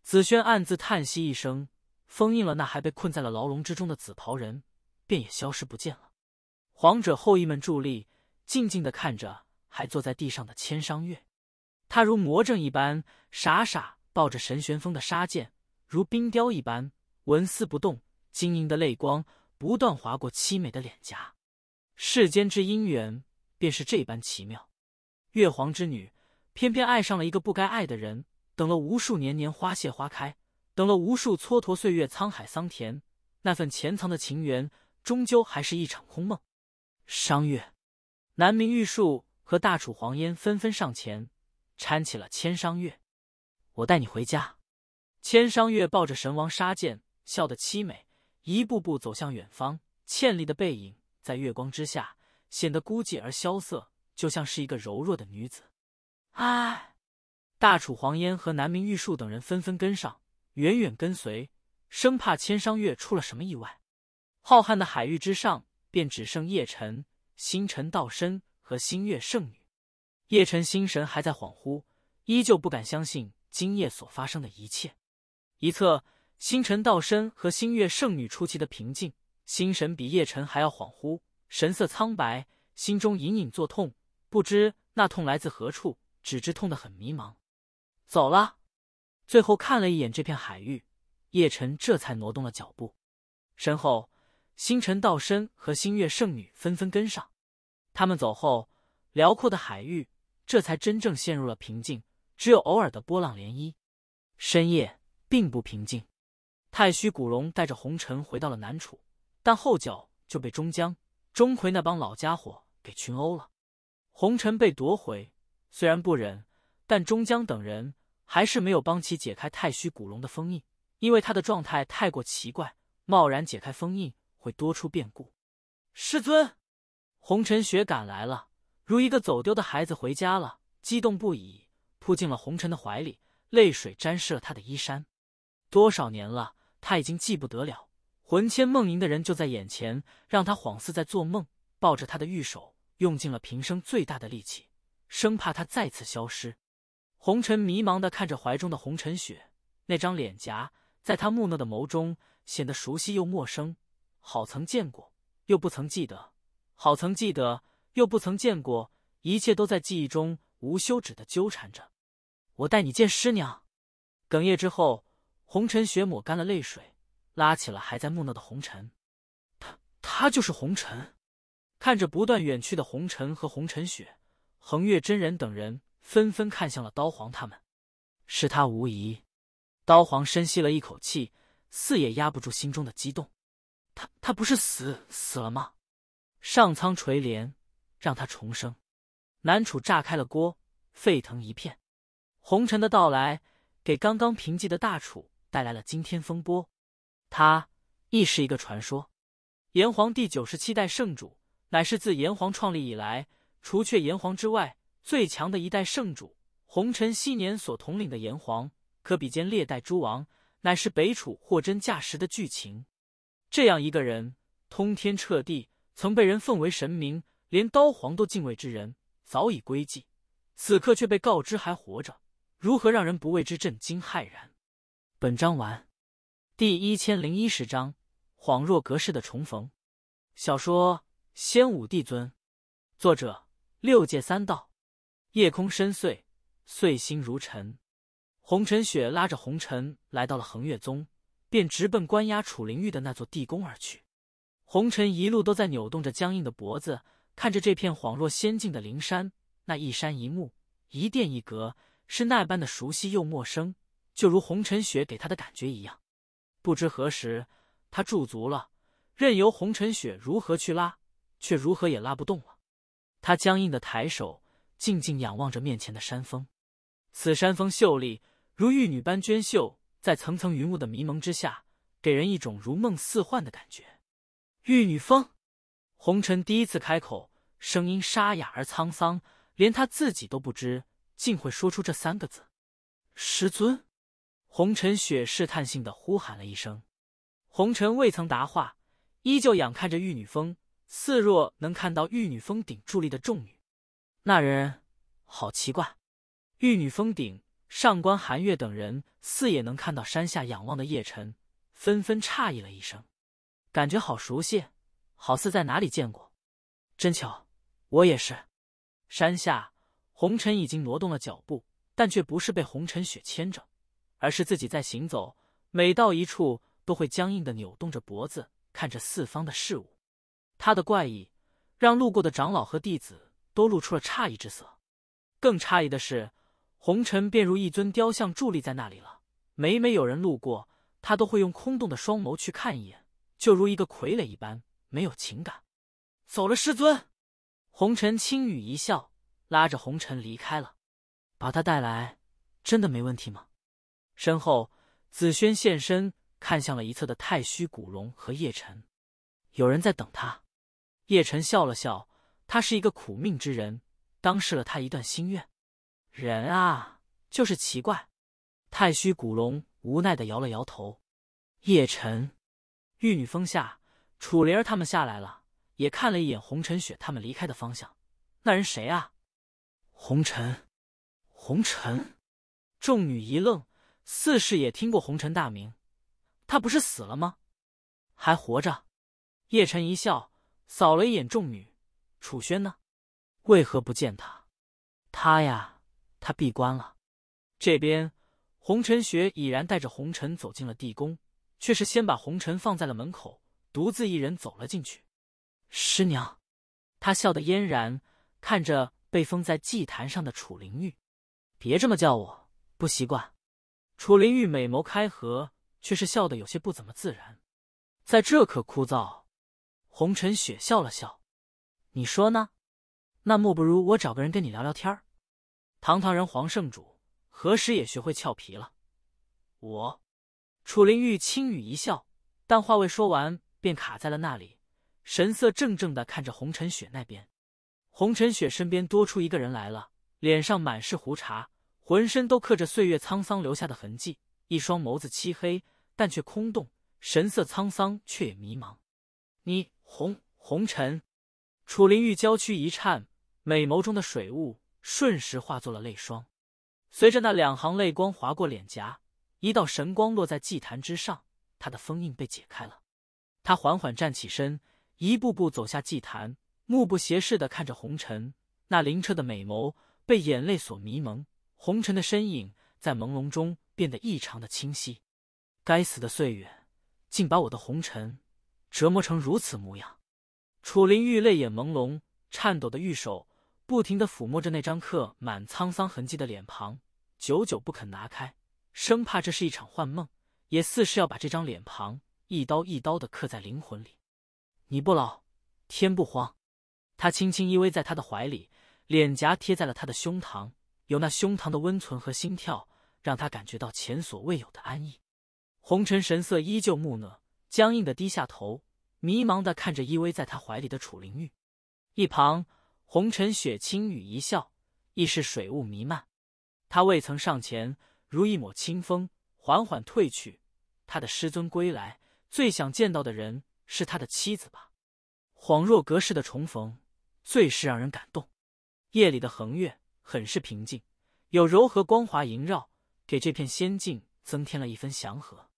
紫萱暗自叹息一声，封印了那还被困在了牢笼之中的紫袍人，便也消失不见了。皇者后裔们伫立，静静的看着还坐在地上的千殇月，他如魔怔一般，傻傻抱着神玄风的杀剑，如冰雕一般纹丝不动，晶莹的泪光不断划过凄美的脸颊。世间之姻缘，便是这般奇妙。月皇之女。偏偏爱上了一个不该爱的人，等了无数年年花谢花开，等了无数蹉跎岁月沧海桑田，那份潜藏的情缘，终究还是一场空梦。商月、南明玉树和大楚黄烟纷纷上前，搀起了千商月。我带你回家。千商月抱着神王杀剑，笑得凄美，一步步走向远方，倩丽的背影在月光之下显得孤寂而萧瑟，就像是一个柔弱的女子。唉，大楚黄烟和南明玉树等人纷纷跟上，远远跟随，生怕千商月出了什么意外。浩瀚的海域之上，便只剩叶辰、星辰道深和星月圣女。叶辰心神还在恍惚，依旧不敢相信今夜所发生的一切。一侧，星辰道深和星月圣女出奇的平静，心神比叶辰还要恍惚，神色苍白，心中隐隐作痛，不知那痛来自何处。只知痛得很迷茫，走了。最后看了一眼这片海域，叶辰这才挪动了脚步。身后，星辰道身和星月圣女纷纷跟上。他们走后，辽阔的海域这才真正陷入了平静，只有偶尔的波浪涟漪。深夜并不平静。太虚古龙带着红尘回到了南楚，但后脚就被中江、钟馗那帮老家伙给群殴了。红尘被夺回。虽然不忍，但终江等人还是没有帮其解开太虚古龙的封印，因为他的状态太过奇怪，贸然解开封印会多出变故。师尊，红尘雪赶来了，如一个走丢的孩子回家了，激动不已，扑进了红尘的怀里，泪水沾湿了他的衣衫。多少年了，他已经记不得了，魂牵梦萦的人就在眼前，让他恍似在做梦。抱着他的玉手，用尽了平生最大的力气。生怕他再次消失，红尘迷茫的看着怀中的红尘雪，那张脸颊在他木讷的眸中显得熟悉又陌生。好曾见过，又不曾记得；好曾记得，又不曾见过。一切都在记忆中无休止的纠缠着。我带你见师娘。哽咽之后，红尘雪抹干了泪水，拉起了还在木讷的红尘。他，他就是红尘。看着不断远去的红尘和红尘雪。恒月真人等人纷纷看向了刀皇，他们是他无疑。刀皇深吸了一口气，似也压不住心中的激动。他他不是死死了吗？上苍垂怜，让他重生。南楚炸开了锅，沸腾一片。红尘的到来，给刚刚平静的大楚带来了惊天风波。他亦是一个传说。炎黄第九十七代圣主，乃是自炎黄创立以来。除却炎黄之外，最强的一代圣主红尘昔年所统领的炎黄，可比肩历代诸王，乃是北楚货真价实的剧情。这样一个人，通天彻地，曾被人奉为神明，连刀皇都敬畏之人，早已归寂。此刻却被告知还活着，如何让人不为之震惊骇然？本章完。第一千零一十章：恍若隔世的重逢。小说《仙武帝尊》，作者。六界三道，夜空深邃，碎星如尘。红尘雪拉着红尘来到了恒月宗，便直奔关押楚灵玉的那座地宫而去。红尘一路都在扭动着僵硬的脖子，看着这片恍若仙境的灵山，那一山一木一殿一阁是那般的熟悉又陌生，就如红尘雪给他的感觉一样。不知何时，他驻足了，任由红尘雪如何去拉，却如何也拉不动了。他僵硬的抬手，静静仰望着面前的山峰。此山峰秀丽，如玉女般娟秀，在层层云雾的迷蒙之下，给人一种如梦似幻的感觉。玉女峰，红尘第一次开口，声音沙哑而沧桑，连他自己都不知竟会说出这三个字。师尊，红尘雪试探性的呼喊了一声，红尘未曾答话，依旧仰看着玉女峰。似若能看到玉女峰顶伫立的众女，那人好奇怪。玉女峰顶，上官寒月等人似也能看到山下仰望的叶辰，纷纷诧异了一声，感觉好熟悉，好似在哪里见过。真巧，我也是。山下红尘已经挪动了脚步，但却不是被红尘雪牵着，而是自己在行走。每到一处，都会僵硬的扭动着脖子，看着四方的事物。他的怪异，让路过的长老和弟子都露出了诧异之色。更诧异的是，红尘便如一尊雕像伫立在那里了。每每有人路过，他都会用空洞的双眸去看一眼，就如一个傀儡一般，没有情感。走了，师尊。红尘轻语一笑，拉着红尘离开了。把他带来，真的没问题吗？身后，紫萱现身，看向了一侧的太虚古龙和叶辰，有人在等他。叶辰笑了笑，他是一个苦命之人，当释了他一段心愿。人啊，就是奇怪。太虚古龙无奈的摇了摇头。叶辰，玉女峰下，楚灵儿他们下来了，也看了一眼红尘雪他们离开的方向。那人谁啊？红尘？红尘？众女一愣，似是也听过红尘大名。他不是死了吗？还活着？叶辰一笑。扫了一眼众女，楚轩呢？为何不见他？他呀，他闭关了。这边，红尘雪已然带着红尘走进了地宫，却是先把红尘放在了门口，独自一人走了进去。师娘，他笑得嫣然，看着被封在祭坛上的楚灵玉，别这么叫我，不习惯。楚灵玉美眸开合，却是笑得有些不怎么自然。在这可枯燥。红尘雪笑了笑，你说呢？那莫不如我找个人跟你聊聊天儿。堂堂人皇圣主，何时也学会俏皮了？我，楚灵玉轻语一笑，但话未说完便卡在了那里，神色怔怔的看着红尘雪那边。红尘雪身边多出一个人来了，脸上满是胡茬，浑身都刻着岁月沧桑留下的痕迹，一双眸子漆黑，但却空洞，神色沧桑却也迷茫。你。红红尘，楚灵玉娇躯一颤，美眸中的水雾瞬时化作了泪霜。随着那两行泪光划过脸颊，一道神光落在祭坛之上，他的封印被解开了。他缓缓站起身，一步步走下祭坛，目不斜视的看着红尘。那灵澈的美眸被眼泪所迷蒙，红尘的身影在朦胧中变得异常的清晰。该死的岁月，竟把我的红尘。折磨成如此模样，楚灵玉泪眼朦胧，颤抖的玉手不停的抚摸着那张刻满沧桑痕迹的脸庞，久久不肯拿开，生怕这是一场幻梦，也似是要把这张脸庞一刀一刀的刻在灵魂里。你不老，天不荒。他轻轻依偎在他的怀里，脸颊贴在了他的胸膛，有那胸膛的温存和心跳，让他感觉到前所未有的安逸。红尘神色依旧木讷。僵硬的低下头，迷茫的看着依偎在他怀里的楚灵玉。一旁，红尘雪轻语一笑，亦是水雾弥漫。他未曾上前，如一抹清风，缓缓退去。他的师尊归来，最想见到的人是他的妻子吧？恍若隔世的重逢，最是让人感动。夜里的恒月很是平静，有柔和光华萦绕，给这片仙境增添了一分祥和。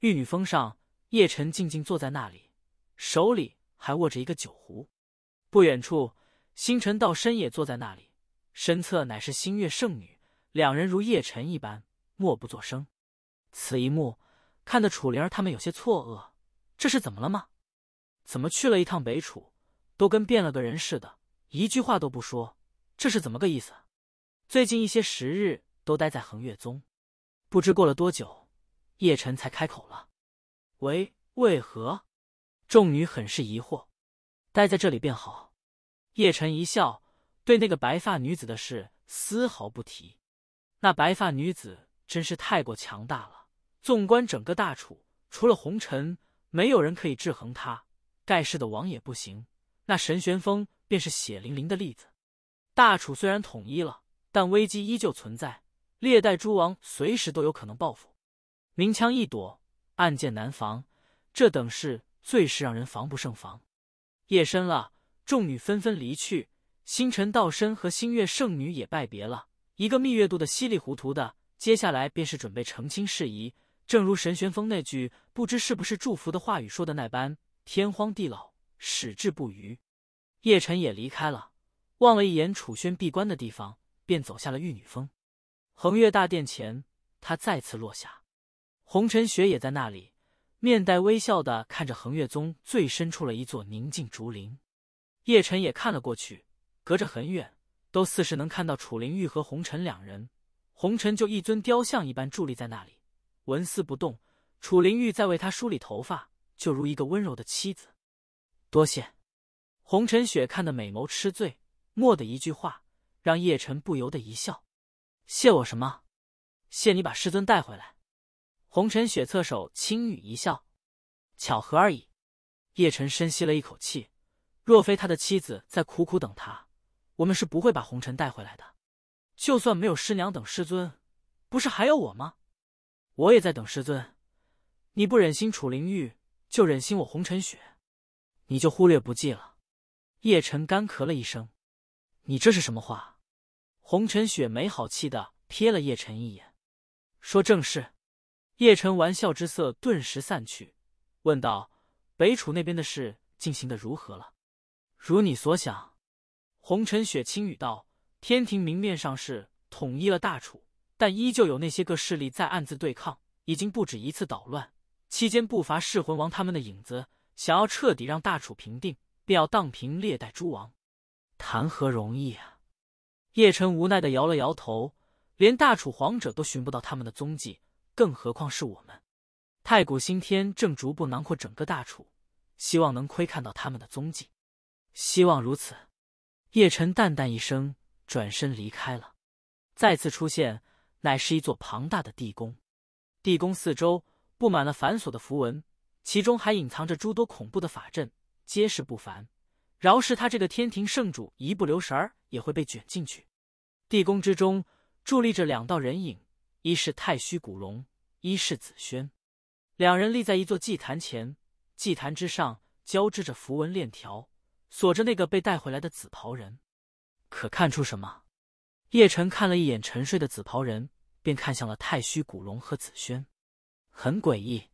玉女峰上。叶晨静静坐在那里，手里还握着一个酒壶。不远处，星辰道深也坐在那里，身侧乃是星月圣女。两人如叶晨一般，默不作声。此一幕看得楚灵儿他们有些错愕：这是怎么了吗？怎么去了一趟北楚，都跟变了个人似的，一句话都不说？这是怎么个意思？最近一些时日都待在恒月宗，不知过了多久，叶晨才开口了。为为何？众女很是疑惑。待在这里便好。叶辰一笑，对那个白发女子的事丝毫不提。那白发女子真是太过强大了。纵观整个大楚，除了红尘，没有人可以制衡他。盖世的王也不行。那神玄风便是血淋淋的例子。大楚虽然统一了，但危机依旧存在。历代诸王随时都有可能报复。明枪易躲。暗箭难防，这等事最是让人防不胜防。夜深了，众女纷纷离去，星辰道身和星月圣女也拜别了。一个蜜月度的稀里糊涂的，接下来便是准备成亲事宜。正如神玄风那句不知是不是祝福的话语说的那般，天荒地老，矢志不渝。叶辰也离开了，望了一眼楚轩闭关的地方，便走下了玉女峰。恒越大殿前，他再次落下。红尘雪也在那里，面带微笑的看着恒月宗最深处的一座宁静竹林。叶辰也看了过去，隔着很远，都似是能看到楚灵玉和红尘两人。红尘就一尊雕像一般伫立在那里，纹丝不动。楚灵玉在为他梳理头发，就如一个温柔的妻子。多谢。红尘雪看得美眸痴醉，蓦的一句话让叶辰不由得一笑：“谢我什么？谢你把师尊带回来。”红尘雪侧手轻语一笑，巧合而已。叶晨深吸了一口气，若非他的妻子在苦苦等他，我们是不会把红尘带回来的。就算没有师娘等师尊，不是还有我吗？我也在等师尊。你不忍心楚灵玉，就忍心我红尘雪，你就忽略不计了。叶晨干咳了一声，你这是什么话？红尘雪没好气的瞥了叶晨一眼，说正事。叶辰玩笑之色顿时散去，问道：“北楚那边的事进行的如何了？”如你所想，红尘雪轻语道：“天庭明面上是统一了大楚，但依旧有那些个势力在暗自对抗，已经不止一次捣乱。期间不乏噬魂王他们的影子。想要彻底让大楚平定，便要荡平列代诸王，谈何容易啊！”叶辰无奈的摇了摇头，连大楚皇者都寻不到他们的踪迹。更何况是我们，太古新天正逐步囊括整个大楚，希望能窥看到他们的踪迹。希望如此。叶辰淡淡一声，转身离开了。再次出现，乃是一座庞大的地宫。地宫四周布满了繁琐的符文，其中还隐藏着诸多恐怖的法阵，皆是不凡。饶是他这个天庭圣主，一不留神也会被卷进去。地宫之中伫立着两道人影，一是太虚古龙。一是紫萱，两人立在一座祭坛前，祭坛之上交织着符文链条，锁着那个被带回来的紫袍人。可看出什么？叶晨看了一眼沉睡的紫袍人，便看向了太虚古龙和紫萱。很诡异。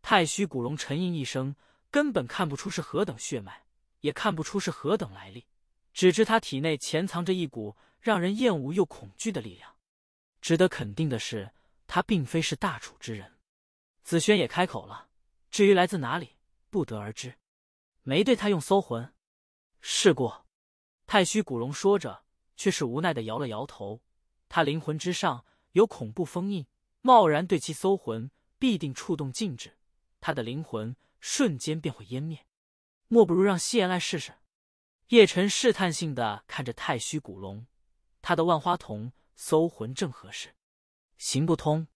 太虚古龙沉吟一声，根本看不出是何等血脉，也看不出是何等来历，只知他体内潜藏着一股让人厌恶又恐惧的力量。值得肯定的是。他并非是大楚之人，紫萱也开口了。至于来自哪里，不得而知。没对他用搜魂，试过。太虚古龙说着，却是无奈的摇了摇头。他灵魂之上有恐怖封印，贸然对其搜魂，必定触动禁制，他的灵魂瞬间便会湮灭。莫不如让夕颜来试试。叶辰试探性的看着太虚古龙，他的万花筒搜魂正合适。行不通，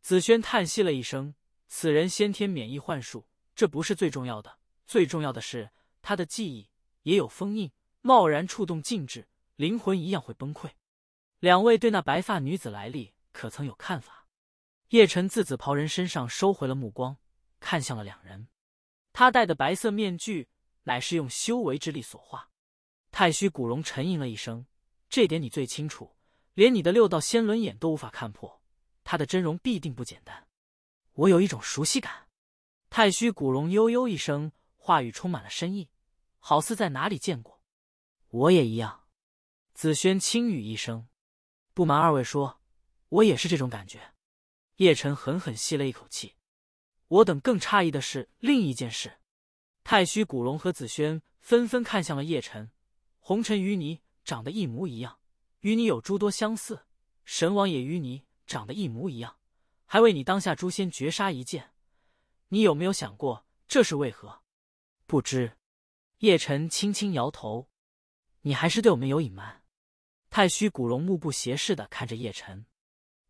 紫萱叹息了一声。此人先天免疫幻术，这不是最重要的，最重要的是他的记忆也有封印，贸然触动禁制，灵魂一样会崩溃。两位对那白发女子来历可曾有看法？叶辰自紫袍人身上收回了目光，看向了两人。他戴的白色面具乃是用修为之力所化。太虚古龙沉吟了一声，这点你最清楚。连你的六道仙轮眼都无法看破，他的真容必定不简单。我有一种熟悉感。太虚古龙悠悠一声，话语充满了深意，好似在哪里见过。我也一样。紫萱轻语一声：“不瞒二位说，我也是这种感觉。”叶辰狠狠吸了一口气。我等更诧异的是另一件事。太虚古龙和紫萱纷纷看向了叶辰，红尘与你长得一模一样。与你有诸多相似，神王也与你长得一模一样，还为你当下诛仙绝杀一剑。你有没有想过这是为何？不知。叶辰轻轻摇头。你还是对我们有隐瞒。太虚古龙目不斜视的看着叶辰，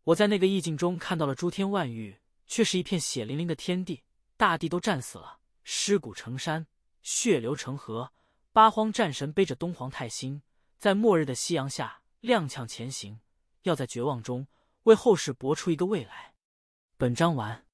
我在那个意境中看到了诸天万域，却是一片血淋淋的天地，大地都战死了，尸骨成山，血流成河。八荒战神背着东皇太星，在末日的夕阳下。踉跄前行，要在绝望中为后世搏出一个未来。本章完。